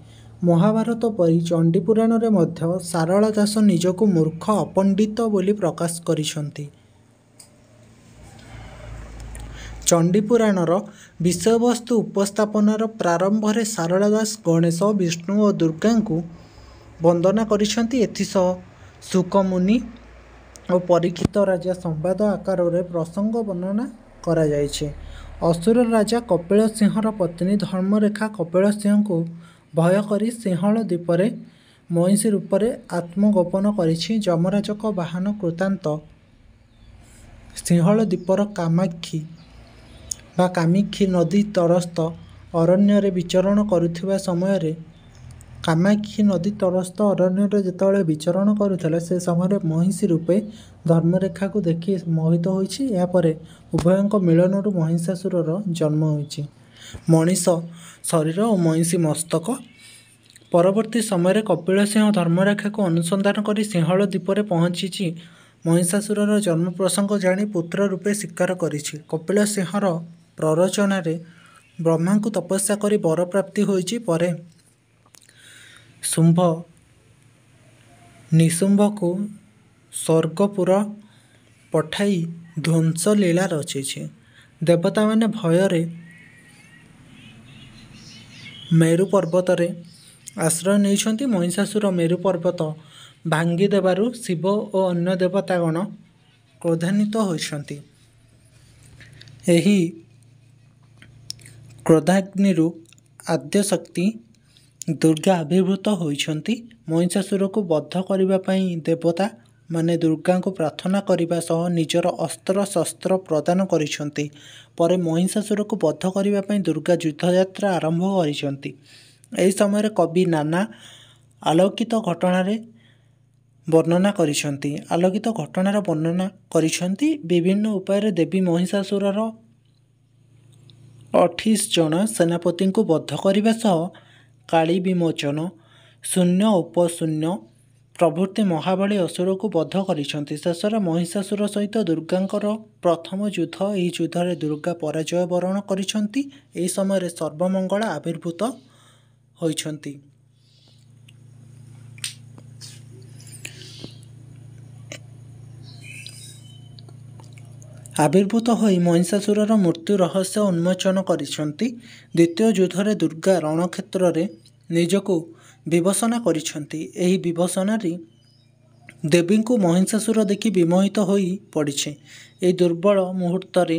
ମହାଭାରତ ପରି ଚଣ୍ଡିପୁରାଣରେ ମଧ୍ୟ ସାରଳା ଦାସ ନିଜକୁ ମୂର୍ଖ ଅପଣ୍ଡିତ ବୋଲି ପ୍ରକାଶ କରିଛନ୍ତି ଚଣ୍ଡିପୁରାଣର ବିଷୟବସ୍ତୁ ଉପସ୍ଥାପନାର ପ୍ରାରମ୍ଭରେ ସାରଳା ଦାସ ଗଣେଶ ବିଷ୍ଣୁ ଓ ଦୁର୍ଗାଙ୍କୁ ବନ୍ଦନା କରିଛନ୍ତି ଏଥିସହ ସୁକମୁନି ଓ ପରୀକ୍ଷିତ ରାଜା ସମ୍ବାଦ ଆକାରରେ ପ୍ରସଙ୍ଗ ବର୍ଣ୍ଣନା କରାଯାଇଛି ଅସୁର ରାଜା କପିଳ ସିଂହର ପତ୍ନୀ ଧର୍ମରେଖା କପିଳ ସିଂହଙ୍କୁ ଭୟ କରି ସିଂହଳ ଦ୍ୱୀପରେ ମଇଁଷି ରୂପରେ ଆତ୍ମଗୋପନ କରିଛି ଯମରାଜକ ବାହନ କୃତାନ୍ତ ସିଂହଳ ଦ୍ୱୀପର କାମାକ୍ଷୀ ବା କାମାକ୍ଷୀ ନଦୀ ତରସ୍ଥ ଅରଣ୍ୟରେ ବିଚରଣ କରୁଥିବା ସମୟରେ କାମାକ୍ଷୀ ନଦୀ ତରସ୍ଥ ଅରଣ୍ୟରେ ଯେତେବେଳେ ବିଚରଣ କରୁଥିଲା ସେ ସମୟରେ ମହିଷି ରୂପେ ଧର୍ମରେଖାକୁ ଦେଖି ମୋହିତ ହୋଇଛି ଏହାପରେ ଉଭୟଙ୍କ ମିଳନରୁ ମହିଷାସୁରର ଜନ୍ମ ହୋଇଛି ମଣିଷ ଶରୀର ଓ ମଇଁଷି ମସ୍ତକ ପରବର୍ତ୍ତୀ ସମୟରେ କପିଳ ସିଂହ ଧର୍ମରେଖାକୁ ଅନୁସନ୍ଧାନ କରି ସିଂହଳ ଦ୍ୱୀପରେ ପହଞ୍ଚିଛି ମହିଷାସୁରର ଜନ୍ମ ପ୍ରସଙ୍ଗ ଜାଣି ପୁତ୍ର ରୂପେ ସ୍ୱୀକାର କରିଛି କପିଳ ସିଂହର ପ୍ରରୋଚନାରେ ବ୍ରହ୍ମାଙ୍କୁ ତପସ୍ୟା କରି ବରପ୍ରାପ୍ତି ହୋଇଛି ପରେ ଶୁମ୍ଭ ନିଶୁମ୍ଭକୁ ସ୍ୱର୍ଗପୁର ପଠାଇ ଧ୍ୱଂସ ଲୀଳା ରଚିଛି ଦେବତାମାନେ ଭୟରେ ମେରୁ ପର୍ବତରେ ଆଶ୍ରୟ ନେଇଛନ୍ତି ମହିଷାସୁର ମେରୁ ପର୍ବତ ଭାଙ୍ଗି ଦେବାରୁ ଶିବ ଓ ଅନ୍ୟ ଦେବତାଗଣ କ୍ରୋଧାନ୍ୱିତ ହୋଇଛନ୍ତି ଏହି କ୍ରୋଧାଗ୍ନିରୁ ଆଦ୍ୟଶକ୍ତି ଦୁର୍ଗା ଆବିର୍ଭୂତ ହୋଇଛନ୍ତି ମହିଷାସୁରକୁ ବଦ୍ଧ କରିବା ପାଇଁ ଦେବତା ମାନେ ଦୁର୍ଗାଙ୍କୁ ପ୍ରାର୍ଥନା କରିବା ସହ ନିଜର ଅସ୍ତ୍ରଶସ୍ତ୍ର ପ୍ରଦାନ କରିଛନ୍ତି ପରେ ମହିଷାସୁରକୁ ବଧ କରିବା ପାଇଁ ଦୁର୍ଗା ଯୁଦ୍ଧଯାତ୍ରା ଆରମ୍ଭ କରିଛନ୍ତି ଏହି ସମୟରେ କବି ନାନା ଆଲୋକିତ ଘଟଣାରେ ବର୍ଣ୍ଣନା କରିଛନ୍ତି ଆଲୋକିତ ଘଟଣାର ବର୍ଣ୍ଣନା କରିଛନ୍ତି ବିଭିନ୍ନ ଉପାୟରେ ଦେବୀ ମହିଷାସୁରର ଅଠେଇଶ ଜଣ ସେନାପତିଙ୍କୁ ବଧ କରିବା ସହ କାଳୀ ବିମୋଚନ ଶୂନ୍ୟ ଉପଶୂନ୍ୟ ପ୍ରଭୃତି ମହାବଳୀ ଅସୁରକୁ ବଦ୍ଧ କରିଛନ୍ତି ଶେଷରେ ମହିଷାସୁର ସହିତ ଦୁର୍ଗାଙ୍କର ପ୍ରଥମ ଯୁଦ୍ଧ ଏହି ଯୁଦ୍ଧରେ ଦୁର୍ଗା ପରାଜୟ ବରଣ କରିଛନ୍ତି ଏହି ସମୟରେ ସର୍ବମଙ୍ଗଳା ଆବିର୍ଭୂତ ହୋଇଛନ୍ତି ଆବିର୍ଭୂତ ହୋଇ ମହିଷାସୁରର ମୃତ୍ୟୁ ରହସ୍ୟ ଉନ୍ମୋଚନ କରିଛନ୍ତି ଦ୍ୱିତୀୟ ଯୁଦ୍ଧରେ ଦୁର୍ଗା ରଣକ୍ଷେତ୍ରରେ ନିଜକୁ ବିଭସନା କରିଛନ୍ତି ଏହି ବିଭସନାରେ ଦେବୀଙ୍କୁ ମହିଷାସୁର ଦେଖି ବିମୋହିତ ହୋଇ ପଡ଼ିଛି ଏହି ଦୁର୍ବଳ ମୁହୂର୍ତ୍ତରେ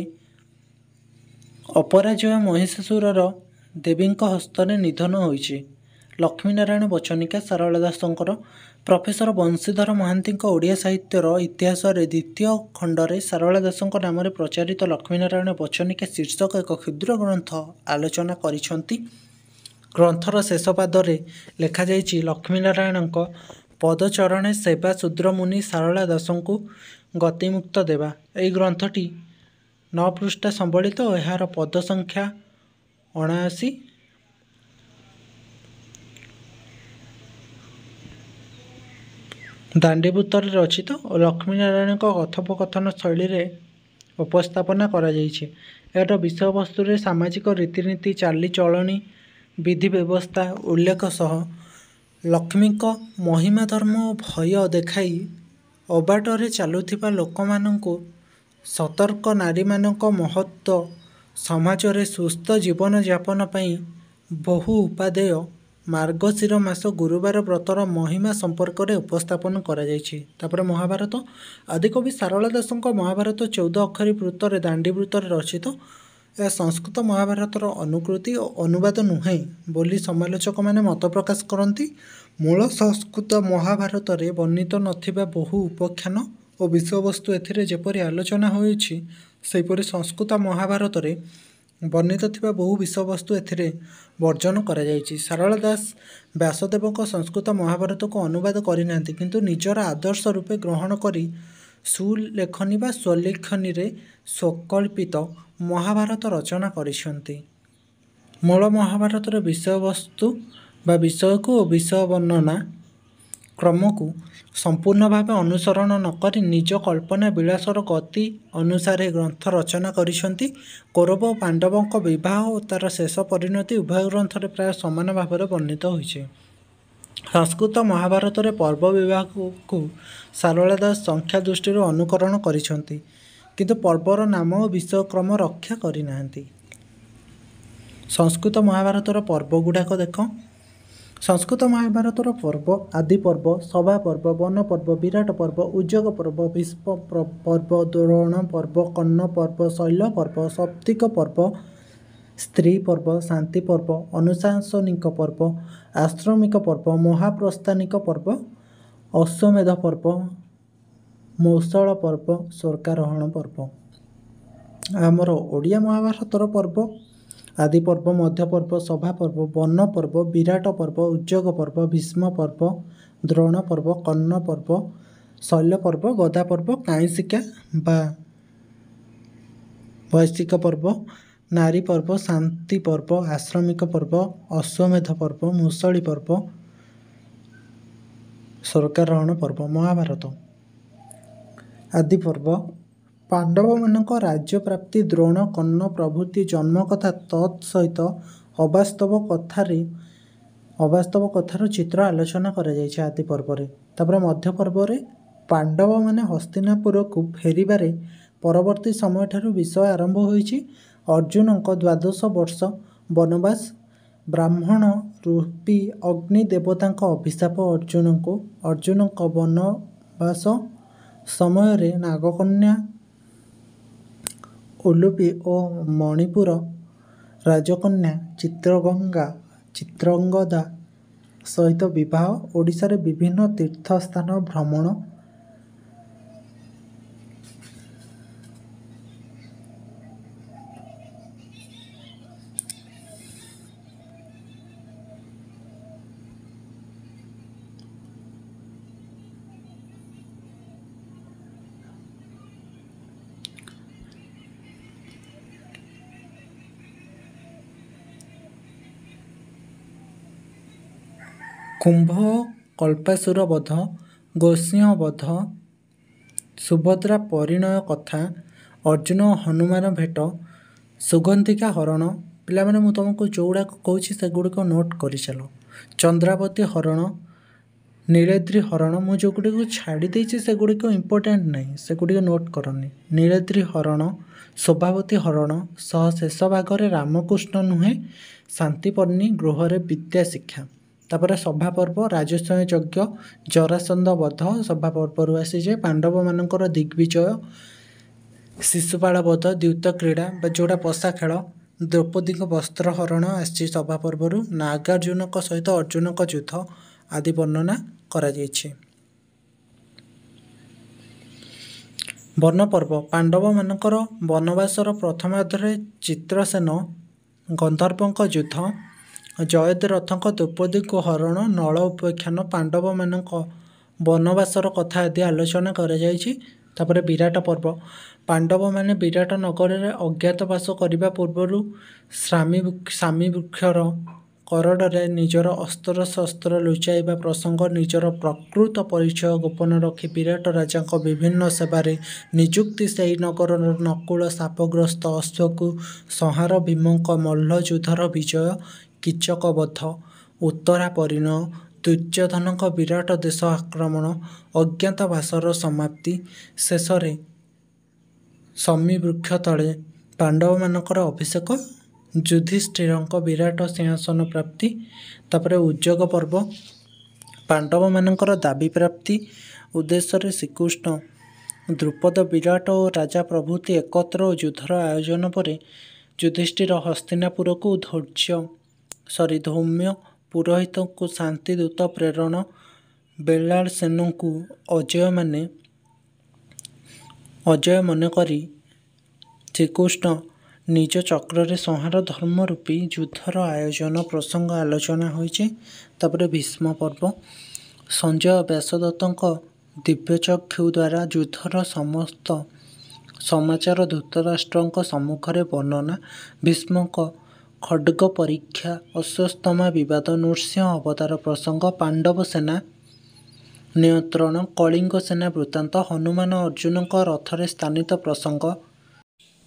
ଅପରାଜୟ ମହିଷାସୁରର ଦେବୀଙ୍କ ହସ୍ତରେ ନିଧନ ହୋଇଛି ଲକ୍ଷ୍ମୀନାରାୟଣ ବଚନିକା ସାରଳା ଦାସଙ୍କର ପ୍ରଫେସର ବଂଶୀଧର ମହାନ୍ତିଙ୍କ ଓଡ଼ିଆ ସାହିତ୍ୟର ଇତିହାସରେ ଦ୍ୱିତୀୟ ଖଣ୍ଡରେ ସାରଳା ଦାସଙ୍କ ନାମରେ ପ୍ରଚାରିତ ଲକ୍ଷ୍ମୀନାରାୟଣ ବଚନିକା ଶୀର୍ଷକ ଏକ କ୍ଷୁଦ୍ର ଗ୍ରନ୍ଥ ଆଲୋଚନା କରିଛନ୍ତି ଗ୍ରନ୍ଥର ଶେଷ ପାଦରେ ଲେଖାଯାଇଛି ଲକ୍ଷ୍ମୀନାରାୟଣଙ୍କ ପଦଚରଣେ ସେବା ଶୁଦ୍ର ସାରଳା ଦାସଙ୍କୁ ଗତିମୁକ୍ତ ଦେବା ଏହି ଗ୍ରନ୍ଥଟି ନଅ ପୃଷ୍ଠା ସମ୍ବଳିତ ଏହାର ପଦ ସଂଖ୍ୟା ଅଣାଅଶୀ ଦାଣ୍ଡିବୃତ୍ତରେ ରଚିତ ଓ ଲକ୍ଷ୍ମୀନାରାୟଣଙ୍କ କଥୋପକଥନ ଶୈଳୀରେ ଉପସ୍ଥାପନା କରାଯାଇଛି ଏହାର ବିଷୟବସ୍ତୁରେ ସାମାଜିକ ରୀତିନୀତି ଚାଲିଚଳଣି ବିଧି ବ୍ୟବସ୍ଥା ଉଲ୍ଲେଖ ସହ ଲକ୍ଷ୍ମୀଙ୍କ ମହିମା ଧର୍ମ ଓ ଭୟ ଦେଖାଇ ଅବାଟରେ ଚାଲୁଥିବା ଲୋକମାନଙ୍କୁ ସତର୍କ ନାରୀମାନଙ୍କ ମହତ୍ଵ ସମାଜରେ ସୁସ୍ଥ ଜୀବନଯାପନ ପାଇଁ ବହୁ ଉପାଦେୟ ମାର୍ଗଶିର ମାସ ଗୁରୁବାର ବ୍ରତର ମହିମା ସମ୍ପର୍କରେ ଉପସ୍ଥାପନ କରାଯାଇଛି ତାପରେ ମହାଭାରତ ଆଦିକବି ସାରଳା ଦାସଙ୍କ ମହାଭାରତ ଚଉଦ ଅକ୍ଷରୀ ବୃତ୍ତରେ ଦାଣ୍ଡି ବୃତ୍ତରେ ରଚିତ ଏହା ସଂସ୍କୃତ ମହାଭାରତର ଅନୁକୃତି ଓ ଅନୁବାଦ ନୁହେଁ ବୋଲି ସମାଲୋଚକମାନେ ମତ ପ୍ରକାଶ କରନ୍ତି ମୂଳ ସଂସ୍କୃତ ମହାଭାରତରେ ବର୍ଣ୍ଣିତ ନଥିବା ବହୁ ଉପଖ୍ୟାନ ଓ ବିଷୟବସ୍ତୁ ଏଥିରେ ଯେପରି ଆଲୋଚନା ହୋଇଛି ସେହିପରି ସଂସ୍କୃତ ମହାଭାରତରେ ବର୍ଣ୍ଣିତ ଥିବା ବହୁ ବିଷୟବସ୍ତୁ ଏଥିରେ ବର୍ଜନ କରାଯାଇଛି ସାରଳା ଦାସ ବ୍ୟାସଦେବଙ୍କ ସଂସ୍କୃତ ମହାଭାରତକୁ ଅନୁବାଦ କରିନାହାନ୍ତି କିନ୍ତୁ ନିଜର ଆଦର୍ଶ ରୂପେ ଗ୍ରହଣ କରି ସୁଲେଖନୀ ବା ସ୍ୱଲେଖନୀରେ ସ୍ୱକଳ୍ପିତ ମହାଭାରତ ରଚନା କରିଛନ୍ତି ମୂଳ ମହାଭାରତର ବିଷୟବସ୍ତୁ ବା ବିଷୟକୁ ଓ ବିଷୟ ବର୍ଣ୍ଣନା କ୍ରମକୁ ସମ୍ପୂର୍ଣ୍ଣ ଭାବେ ଅନୁସରଣ ନ କରି ନିଜ କଳ୍ପନା ବିଳାସର ଗତି ଅନୁସାରେ ଗ୍ରନ୍ଥ ରଚନା କରିଛନ୍ତି କୌରବ ଓ ପାଣ୍ଡବଙ୍କ ବିବାହ ଓ ତା'ର ଶେଷ ପରିଣତି ଉଭୟ ଗ୍ରନ୍ଥରେ ପ୍ରାୟ ସମାନ ଭାବରେ ବର୍ଣ୍ଣିତ ହୋଇଛି ସଂସ୍କୃତ ମହାଭାରତରେ ପର୍ବ ବିବାହକୁ ସାରଳା ଦାସ ସଂଖ୍ୟା ଦୃଷ୍ଟିରୁ ଅନୁକରଣ କରିଛନ୍ତି କିନ୍ତୁ ପର୍ବର ନାମ ଓ ବିଶ୍ୱକ୍ରମ ରକ୍ଷା କରିନାହାନ୍ତି ସଂସ୍କୃତ ମହାଭାରତର ପର୍ବ ଗୁଡ଼ାକ ଦେଖ ସଂସ୍କୃତ ମହାଭାରତର ପର୍ବ ଆଦି ପର୍ବ ସଭା ପର୍ବ ବନ ପର୍ବ ବିରାଟ ପର୍ବ ଉଜ୍ଜଗ ପର୍ବ ବିଷ୍ପ ପର୍ବ ଦୋରଣ ପର୍ବ କର୍ଣ୍ଣ ପର୍ବ ଶୈଳ ପର୍ବ ସପ୍ତିକ ପର୍ବ ସ୍ତ୍ରୀ ପର୍ବ ଶାନ୍ତି ପର୍ବ ଅନୁଶାସନିକ ପର୍ବ ଆଶ୍ରମିକ ପର୍ବ ମହାପ୍ରସ୍ଥାନିକ ପର୍ବ ଅଶ୍ୱମେଧ ପର୍ବ ମୌସଳ ପର୍ବ ସ୍ୱର୍ଗାରୋହଣ ପର୍ବ ଆମର ଓଡ଼ିଆ ମହାଭାରତର ପର୍ବ ଆଦି ପର୍ବ ମଧ୍ୟ ପର୍ବ ସଭା ପର୍ବ ବନ ପର୍ବ ବିରାଟ ପର୍ବ ଉଜ୍ଜଗ ପର୍ବ ଭୀଷ୍ମ ପର୍ବ ଦ୍ରୋଣ ପର୍ବ କର୍ଣ୍ଣ ପର୍ବ ଶୈଳ ପର୍ବ ଗଦା ପର୍ବ କାଇଁଶିକା ବା ବୈଷିକ ପର୍ବ ନାରୀ ପର୍ବ ଶାନ୍ତି ପର୍ବ ଆଶ୍ରମିକ ପର୍ବ ଅଶ୍ୱମେଧ ପର୍ବ ମୁସଳି ପର୍ବ ସରକାରହଣ ପର୍ବ ମହାଭାରତ ଆଦି ପର୍ବ ପାଣ୍ଡବମାନଙ୍କ ରାଜ୍ୟପ୍ରାପ୍ତି ଦ୍ରୋଣ କର୍ଣ୍ଣ ପ୍ରଭୃତି ଜନ୍ମ କଥା ତତ୍ ସହିତ ଅବାସ୍ତବ କଥାରେ ଅବାସ୍ତବ କଥାର ଚିତ୍ର ଆଲୋଚନା କରାଯାଇଛି ଆଦି ପର୍ବରେ ତାପରେ ମଧ୍ୟ ପର୍ବରେ ପାଣ୍ଡବମାନେ ହସ୍ତିନାପୁରକୁ ଫେରିବାରେ ପରବର୍ତ୍ତୀ ସମୟଠାରୁ ବିଷୟ ଆରମ୍ଭ ହୋଇଛି ଅର୍ଜୁନଙ୍କ ଦ୍ୱାଦଶ ବର୍ଷ ବନବାସ ବ୍ରାହ୍ମଣ ରୂପୀ ଅଗ୍ନି ଦେବତାଙ୍କ ଅଭିଶାପ ଅର୍ଜୁନଙ୍କୁ ଅର୍ଜୁନଙ୍କ ବନବାସ ସମୟରେ ନାଗକନ୍ୟା ଉଲୁପି ଓ ମଣିପୁର ରାଜକନ୍ୟା ଚିତ୍ରଗଙ୍ଗା ଚିତ୍ରଙ୍ଗଦା ସହିତ ବିବାହ ଓଡ଼ିଶାରେ ବିଭିନ୍ନ ତୀର୍ଥସ୍ଥାନ ଭ୍ରମଣ କୁମ୍ଭ କଳ୍ପାସୁର ବଧ ଗୋସିଂହ ବଧ ସୁଭଦ୍ରା ପରିଣୟ କଥା ଅର୍ଜୁନ ହନୁମାନ ଭେଟ ସୁଗନ୍ଧିକା ହରଣ ପିଲାମାନେ ମୁଁ ତୁମକୁ ଯେଉଁଗୁଡ଼ାକ କହୁଛି ସେଗୁଡ଼ିକ ନୋଟ୍ କରିଚାଲ ଚନ୍ଦ୍ରାବତୀ ହରଣ ନୀଳଦ୍ରି ହରଣ ମୁଁ ଯେଉଁଗୁଡ଼ିକୁ ଛାଡ଼ି ଦେଇଛି ସେଗୁଡ଼ିକ ଇମ୍ପୋର୍ଟାଣ୍ଟ ନାହିଁ ସେଗୁଡ଼ିକ ନୋଟ୍ କରନି ନୀଳଦ୍ରି ହରଣ ଶୋଭାବତୀ ହରଣ ସହ ଶେଷ ଭାଗରେ ରାମକୃଷ୍ଣ ନୁହେଁ ଶାନ୍ତିପର୍ଣ୍ଣୀ ଗୃହରେ ବିଦ୍ୟା ଶିକ୍ଷା ତାପରେ ସଭାପର୍ବ ପର୍ବ ରାଜସ୍ଥାନ ଯଜ୍ଞ ଜରାସନ୍ଧ ବଧ ସଭା ପର୍ବରୁ ଆସିଯାଏ ପାଣ୍ଡବମାନଙ୍କର ଦିଗ୍ବିଜୟ ଶିଶୁପାଳ ବଧ ଦ୍ୟୁତ କ୍ରୀଡ଼ା ବା ଯେଉଁଟା ପଶା ଖେଳ ଦ୍ରୌପଦୀଙ୍କ ବସ୍ତ୍ରହରଣ ଆସିଛି ସଭା ପର୍ବରୁ ନାଗାର୍ଜୁନଙ୍କ ସହିତ ଅର୍ଜୁନଙ୍କ ଯୁଦ୍ଧ ଆଦି ବର୍ଣ୍ଣନା କରାଯାଇଛି ବନପର୍ବ ପାଣ୍ଡବମାନଙ୍କର ବନବାସର ପ୍ରଥମାର୍ଦ୍ଧରେ ଚିତ୍ରସେନ ଗନ୍ଧର୍ବଙ୍କ ଯୁଦ୍ଧ ଜୟଦ୍ରଥଙ୍କ ଦ୍ରୌପଦୀଙ୍କୁ ହରଣ ନଳ ଉପଖ୍ୟାନ ପାଣ୍ଡବମାନଙ୍କ ବନବାସର କଥା ଆଦି ଆଲୋଚନା କରାଯାଇଛି ତାପରେ ବିରାଟ ପର୍ବ ପାଣ୍ଡବମାନେ ବିରାଟ ନଗରରେ ଅଜ୍ଞାତବାସ କରିବା ପୂର୍ବରୁ ସ୍ୱାମୀ ସ୍ୱାମୀ ବୃକ୍ଷର କରଡ଼ରେ ନିଜର ଅସ୍ତ୍ରଶସ୍ତ୍ର ଲୁଚାଇବା ପ୍ରସଙ୍ଗ ନିଜର ପ୍ରକୃତ ପରିଚୟ ଗୋପନ ରଖି ବିରାଟ ରାଜାଙ୍କ ବିଭିନ୍ନ ସେବାରେ ନିଯୁକ୍ତି ସେହି ନଗରର ନକୁଳ ସାପଗ୍ରସ୍ତ ଅଶ୍ୱକୁ ସଂହାର ଭୀମଙ୍କ ମଲ୍ଲଯୁଦ୍ଧର ବିଜୟ ଉତ୍ତରା ଉତ୍ତରାପରିଣ ଦୁର୍ଯ୍ୟୋଧନଙ୍କ ବିରାଟ ଦେଶ ଆକ୍ରମଣ ଅଜ୍ଞାତ ଭାଷାର ସମାପ୍ତି ଶେଷରେ ସମୀ ବୃକ୍ଷ ତଳେ ପାଣ୍ଡବମାନଙ୍କର ଅଭିଷେକ ଯୁଧିଷ୍ଠିରଙ୍କ ବିରାଟ ସିଂହାସନ ପ୍ରାପ୍ତି ତାପରେ ଉଜ୍ଜଗ ପର୍ବ ପାଣ୍ଡବମାନଙ୍କର ଦାବି ପ୍ରାପ୍ତି ଉଦ୍ଦେଶ୍ୟରେ ଶ୍ରୀକୃଷ୍ଣ ଦ୍ରୁପଦ ବିରାଟ ଓ ରାଜା ପ୍ରଭୃତି ଏକତ୍ର ଓ ଯୁଦ୍ଧର ଆୟୋଜନ ପରେ ଯୁଧିଷ୍ଠିର ହସ୍ତିନାପୁରକୁ ଧୈର୍ଯ୍ୟ ସରି ଧୌମ୍ୟ ପୁରୋହିତଙ୍କୁ ଶାନ୍ତି ଦୂତ ପ୍ରେରଣ ବେଲାଳ ସେନଙ୍କୁ ମାନେ ଅଜୟ ମନେ କରି ଶ୍ରୀକୃଷ୍ଣ ନିଜ ଚକ୍ରରେ ସଂହାର ଧର୍ମ ରୂପୀ ଯୁଦ୍ଧର ଆୟୋଜନ ପ୍ରସଙ୍ଗ ଆଲୋଚନା ହୋଇଛି ତାପରେ ଭୀଷ୍ମ ପର୍ବ ସଞ୍ଜୟ ବ୍ୟାସଦତ୍ତଙ୍କ ଦିବ୍ୟ ଚକ୍ଷୁ ଦ୍ୱାରା ଯୁଦ୍ଧର ସମସ୍ତ ସମାଚାର ଧୂତରାଷ୍ଟ୍ରଙ୍କ ସମ୍ମୁଖରେ ବର୍ଣ୍ଣନା ଭୀଷ୍ମଙ୍କ ଖଡ଼ଗ ପରୀକ୍ଷା ଅଶ୍ୱସ୍ତମା ବିବାଦ ନୃସିଂହ ଅବତାର ପ୍ରସଙ୍ଗ ପାଣ୍ଡବ ସେନା ନିୟନ୍ତ୍ରଣ କଳିଙ୍ଗ ସେନା ବୃତ୍ତାନ୍ତ ହନୁମାନ ଅର୍ଜୁନଙ୍କ ରଥରେ ସ୍ଥାନିତ ପ୍ରସଙ୍ଗ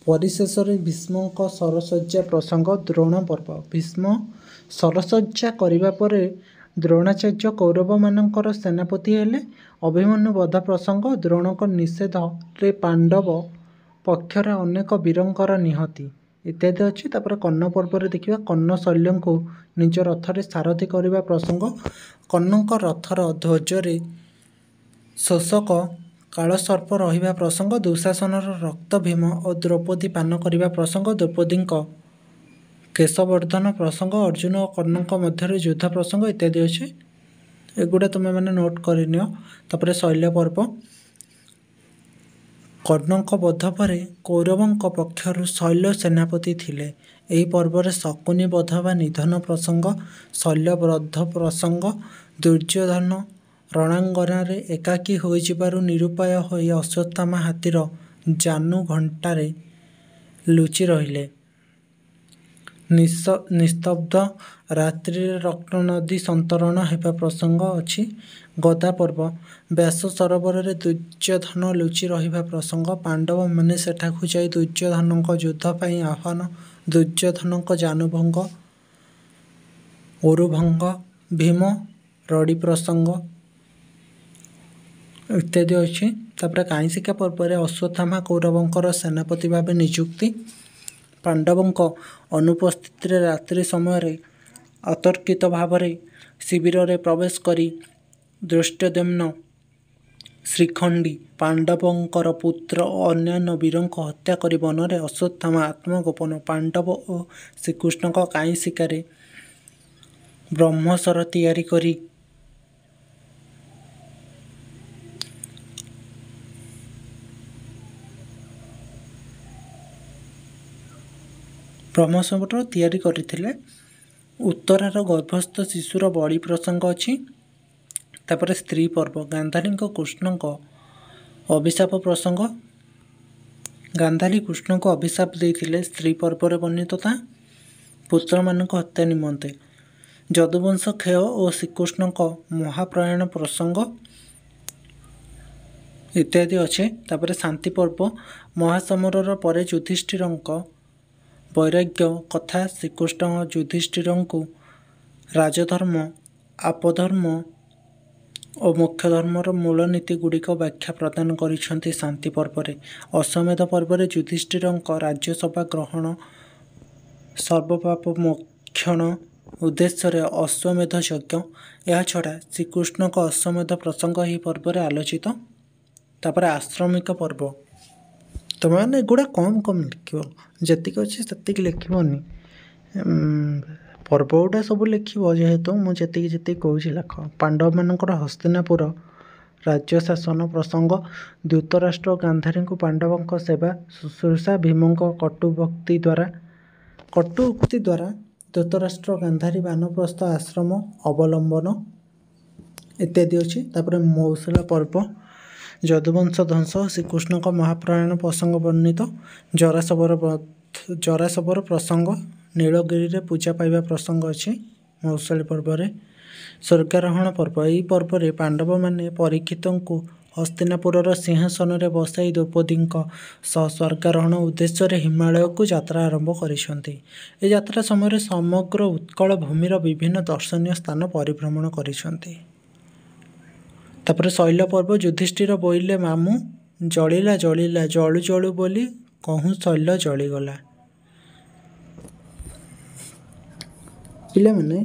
ପରିଶେଷରେ ଭୀଷ୍ମଙ୍କ ସରସଜ୍ଜା ପ୍ରସଙ୍ଗ ଦ୍ରୋଣ ପର୍ବ ଭୀଷ୍ମ ସରସଜ୍ଜା କରିବା ପରେ ଦ୍ରୋଣାଚାର୍ଯ୍ୟ କୌରବମାନଙ୍କର ସେନାପତି ହେଲେ ଅଭିମନ୍ୟୁବଧ ପ୍ରସଙ୍ଗ ଦ୍ରୋଣଙ୍କ ନିଷେଧରେ ପାଣ୍ଡବ ପକ୍ଷରେ ଅନେକ ବୀରଙ୍କର ନିହତି ଇତ୍ୟାଦି ଅଛି ତାପରେ କର୍ଣ୍ଣ ପର୍ବରେ ଦେଖିବା କର୍ଣ୍ଣ ଶୈଲ୍ୟଙ୍କୁ ନିଜ ରଥରେ ସାରଥି କରିବା ପ୍ରସଙ୍ଗ କର୍ଣ୍ଣଙ୍କ ରଥର ଧ୍ୱଜରେ ଶୋଷକ କାଳସର୍ପ ରହିବା ପ୍ରସଙ୍ଗ ଦୁଶାସନର ରକ୍ତଭୀମ ଓ ଦ୍ରୌପଦୀ ପାନ କରିବା ପ୍ରସଙ୍ଗ ଦ୍ରୌପଦୀଙ୍କ କେଶବର୍ଦ୍ଧନ ପ୍ରସଙ୍ଗ ଅର୍ଜୁନ ଓ କର୍ଣ୍ଣଙ୍କ ମଧ୍ୟରେ ଯୁଦ୍ଧ ପ୍ରସଙ୍ଗ ଇତ୍ୟାଦି ଅଛି ଏଗୁଡ଼ା ତୁମେମାନେ ନୋଟ୍ କରିନିଅ ତାପରେ ଶୈଲ୍ୟ ପର୍ବ କର୍ଣ୍ଣଙ୍କ ବଧ ପରେ କୌରବଙ୍କ ପକ୍ଷରୁ ଶୈଳ ସେନାପତି ଥିଲେ ଏହି ପର୍ବରେ ଶକୁନି ବଧ ବା ନିଧନ ପ୍ରସଙ୍ଗ ଶୈଳବ୍ରଦ୍ଧ ପ୍ରସଙ୍ଗ ଦୁର୍ଯ୍ୟୋଧନ ରଣାଙ୍ଗନାରେ ଏକାକୀ ହୋଇଯିବାରୁ ନିରୁପାୟ ହୋଇ ଅଶ୍ୱତ୍ଥାମା ହାତୀର ଜାନୁ ଘଣ୍ଟାରେ ଲୁଚି ରହିଲେ ନିସ୍ତବ୍ଧ ରାତ୍ରିରେ ରକ୍ତ ନଦୀ ସନ୍ତରଣ ହେବା ପ୍ରସଙ୍ଗ ଅଛି ଗଦା ପର୍ବ ବ୍ୟାସ ସରୋବରରେ ଦୁର୍ଯ୍ୟୋଧନ ଲୁଚି ରହିବା ପ୍ରସଙ୍ଗ ପାଣ୍ଡବମାନେ ସେଠାକୁ ଯାଇ ଦୁର୍ଯ୍ୟୋଧନଙ୍କ ଯୁଦ୍ଧ ପାଇଁ ଆହ୍ୱାନ ଦୁର୍ଯ୍ୟୋଧନଙ୍କ ଜାନୁଭଙ୍ଗ ଓରୁଭଙ୍ଗ ଭୀମ ରଡ଼ି ପ୍ରସଙ୍ଗ ଇତ୍ୟାଦି ଅଛି ତା'ପରେ କାଇଁଶିକା ପର୍ବରେ ଅଶ୍ୱତ୍ଥାମା କୌରବଙ୍କର ସେନାପତି ଭାବେ ନିଯୁକ୍ତି ପାଣ୍ଡବଙ୍କ ଅନୁପସ୍ଥିତିରେ ରାତ୍ରି ସମୟରେ ଅତର୍କିତ ଭାବରେ ଶିବିରରେ ପ୍ରବେଶ କରି ଦୃଷ୍ଟଦ୍ୟୁମ୍ନ ଶ୍ରୀଖଣ୍ଡି ପାଣ୍ଡବଙ୍କର ପୁତ୍ର ଓ ଅନ୍ୟାନ୍ୟ ବୀରଙ୍କ ହତ୍ୟା କରି ବନରେ ଅଶ୍ୱତ୍ଥମା ଆତ୍ମଗୋପନ ପାଣ୍ଡବ ଓ ଶ୍ରୀକୃଷ୍ଣଙ୍କ କାଇଁ ଶିକାରେ ବ୍ରହ୍ମସର ତିଆରି କରି ବ୍ରହ୍ମସମୁଦ୍ର ତିଆରି କରିଥିଲେ ଉତ୍ତରାର ଗର୍ଭସ୍ଥ ଶିଶୁର ବଳି ପ୍ରସଙ୍ଗ ଅଛି ତାପରେ ସ୍ତ୍ରୀ ପର୍ବ ଗାନ୍ଧାରୀଙ୍କ କୃଷ୍ଣଙ୍କ ଅଭିଶାପ ପ୍ରସଙ୍ଗ ଗାନ୍ଧାରୀ କୃଷ୍ଣଙ୍କୁ ଅଭିଶାପ ଦେଇଥିଲେ ସ୍ତ୍ରୀ ପର୍ବରେ ବର୍ଣ୍ଣିତତା ପୁତ୍ରମାନଙ୍କ ହତ୍ୟା ନିମନ୍ତେ ଯଦୁବଂଶ କ୍ଷୟ ଓ ଶ୍ରୀକୃଷ୍ଣଙ୍କ ମହାପ୍ରୟାଣ ପ୍ରସଙ୍ଗ ଇତ୍ୟାଦି ଅଛି ତାପରେ ଶାନ୍ତି ପର୍ବ ମହାସମରର ପରେ ଯୁଧିଷ୍ଠିରଙ୍କ ବୈରାଗ୍ୟ କଥା ଶ୍ରୀକୃଷ୍ଣ ଯୁଧିଷ୍ଠିରଙ୍କୁ ରାଜଧର୍ମ ଆପଧର୍ମ ଓ ମୁଖ୍ୟ ଧର୍ମର ମୂଳନୀତି ଗୁଡ଼ିକ ବ୍ୟାଖ୍ୟା ପ୍ରଦାନ କରିଛନ୍ତି ଶାନ୍ତି ପର୍ବରେ ଅଶ୍ୱମେଧ ପର୍ବରେ ଯୁଧିଷ୍ଠିରଙ୍କ ରାଜ୍ୟସଭା ଗ୍ରହଣ ସର୍ବପାପ ମୋକ୍ଷଣ ଉଦ୍ଦେଶ୍ୟରେ ଅଶ୍ୱମେଧ ଯଜ୍ଞ ଏହା ଛଡ଼ା ଶ୍ରୀକୃଷ୍ଣଙ୍କ ଅଶ୍ୱମେଧ ପ୍ରସଙ୍ଗ ଏହି ପର୍ବରେ ଆଲୋଚିତ ତାପରେ ଆଶ୍ରମିକ ପର୍ବ ତୁମେମାନେ ଏଗୁଡ଼ା କମ୍ କମ୍ ଲେଖିବ ଯେତିକି ଅଛି ସେତିକି ଲେଖିବନି ପର୍ବ ଗୁଡ଼ା ସବୁ ଲେଖିବ ଯେହେତୁ ମୁଁ ଯେତିକି ଯେତିକି କହୁଛି ଲେଖ ପାଣ୍ଡବମାନଙ୍କର ହସ୍ତିନାପୁର ରାଜ୍ୟ ଶାସନ ପ୍ରସଙ୍ଗ ଦ୍ରୁତରାଷ୍ଟ୍ର ଗାନ୍ଧାରୀଙ୍କୁ ପାଣ୍ଡବଙ୍କ ସେବା ଶୁଶ୍ରୂଷା ଭୀମଙ୍କ କଟୁଭକ୍ତି ଦ୍ୱାରା କଟୁଉକ୍ତି ଦ୍ୱାରା ଦ୍ରୁତରାଷ୍ଟ୍ର ଗାନ୍ଧାରୀ ବାନପ୍ରସ୍ଥ ଆଶ୍ରମ ଅବଲମ୍ବନ ଇତ୍ୟାଦି ଅଛି ତା'ପରେ ମୌସଲା ପର୍ବ ଯଦୁବଂଶ ଧ୍ୱଂସ ଶ୍ରୀକୃଷ୍ଣଙ୍କ ମହାପ୍ରାୟଣ ପ୍ରସଙ୍ଗ ବର୍ଣ୍ଣିତ ଜରାଶବର ଜରାଶବର ପ୍ରସଙ୍ଗ ନୀଳଗିରିରେ ପୂଜା ପାଇବା ପ୍ରସଙ୍ଗ ଅଛି ମୌସୁଳୀ ପର୍ବରେ ସ୍ୱର୍ଗାରୋହଣ ପର୍ବ ଏହି ପର୍ବରେ ପାଣ୍ଡବମାନେ ପରୀକ୍ଷିତଙ୍କୁ ହସ୍ତିନାପୁରର ସିଂହାସନରେ ବସାଇ ଦ୍ରୌପଦୀଙ୍କ ସହ ସ୍ୱର୍ଗାରୋହଣ ଉଦ୍ଦେଶ୍ୟରେ ହିମାଳୟକୁ ଯାତ୍ରା ଆରମ୍ଭ କରିଛନ୍ତି ଏ ଯାତ୍ରା ସମୟରେ ସମଗ୍ର ଉତ୍କଳ ଭୂମିର ବିଭିନ୍ନ ଦର୍ଶନୀୟ ସ୍ଥାନ ପରିଭ୍ରମଣ କରିଛନ୍ତି ତାପରେ ଶୈଳ ପର୍ବ ଯୁଧିଷ୍ଠିର ବୋଇଲେ ମାମୁଁ ଜଳିଲା ଜଳିଲା ଜଳୁ ଜଳୁ ବୋଲି କହୁଁ ଶୈଳ ଜଳିଗଲା ପିଲାମାନେ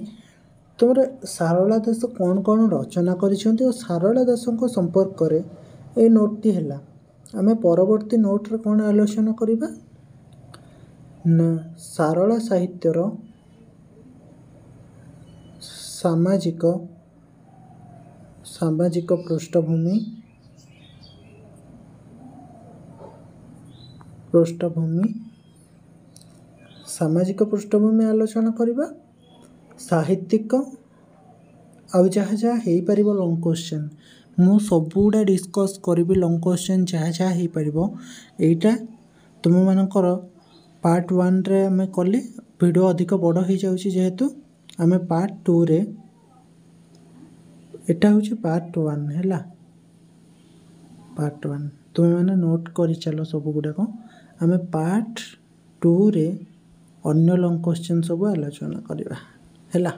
ତୁମର ସାରଳା ଦାସ କ'ଣ କ'ଣ ରଚନା କରିଛନ୍ତି ଓ ସାରଳା ଦାସଙ୍କ ସମ୍ପର୍କରେ ଏଇ ନୋଟ୍ଟି ହେଲା ଆମେ ପରବର୍ତ୍ତୀ ନୋଟ୍ରେ କ'ଣ ଆଲୋଚନା କରିବା ନା ସାରଳା ସାହିତ୍ୟର ସାମାଜିକ ସାମାଜିକ ପୃଷ୍ଠଭୂମି ପୃଷ୍ଠଭୂମି ସାମାଜିକ ପୃଷ୍ଠଭୂମି ଆଲୋଚନା କରିବା ସାହିତ୍ୟିକ ଆଉ ଯାହା ଯାହା ହେଇପାରିବ ଲଙ୍ଗ୍ କୋଶ୍ଚେନ୍ ମୁଁ ସବୁଗୁଡ଼ା ଡିସ୍କସ୍ କରିବି ଲଙ୍ଗ୍ କୋଶ୍ଚେନ୍ ଯାହା ଯାହା ହେଇପାରିବ ଏଇଟା ତୁମମାନଙ୍କର ପାର୍ଟ ୱାନ୍ରେ ଆମେ କଲେ ଭିଡ଼ିଓ ଅଧିକ ବଡ଼ ହେଇଯାଉଛି ଯେହେତୁ ଆମେ ପାର୍ଟ ଟୁରେ ଏଇଟା ହେଉଛି ପାର୍ଟ ୱାନ୍ ହେଲା ପାର୍ଟ ୱାନ୍ ତୁମେମାନେ ନୋଟ୍ କରିଚାଲ ସବୁ ଗୁଡ଼ାକ ଆମେ ପାର୍ଟ ଟୁରେ ଅନ୍ୟ ଲଙ୍ଗ କ୍ୱେଶ୍ଚିନ୍ ସବୁ ଆଲୋଚନା କରିବା ହେଲା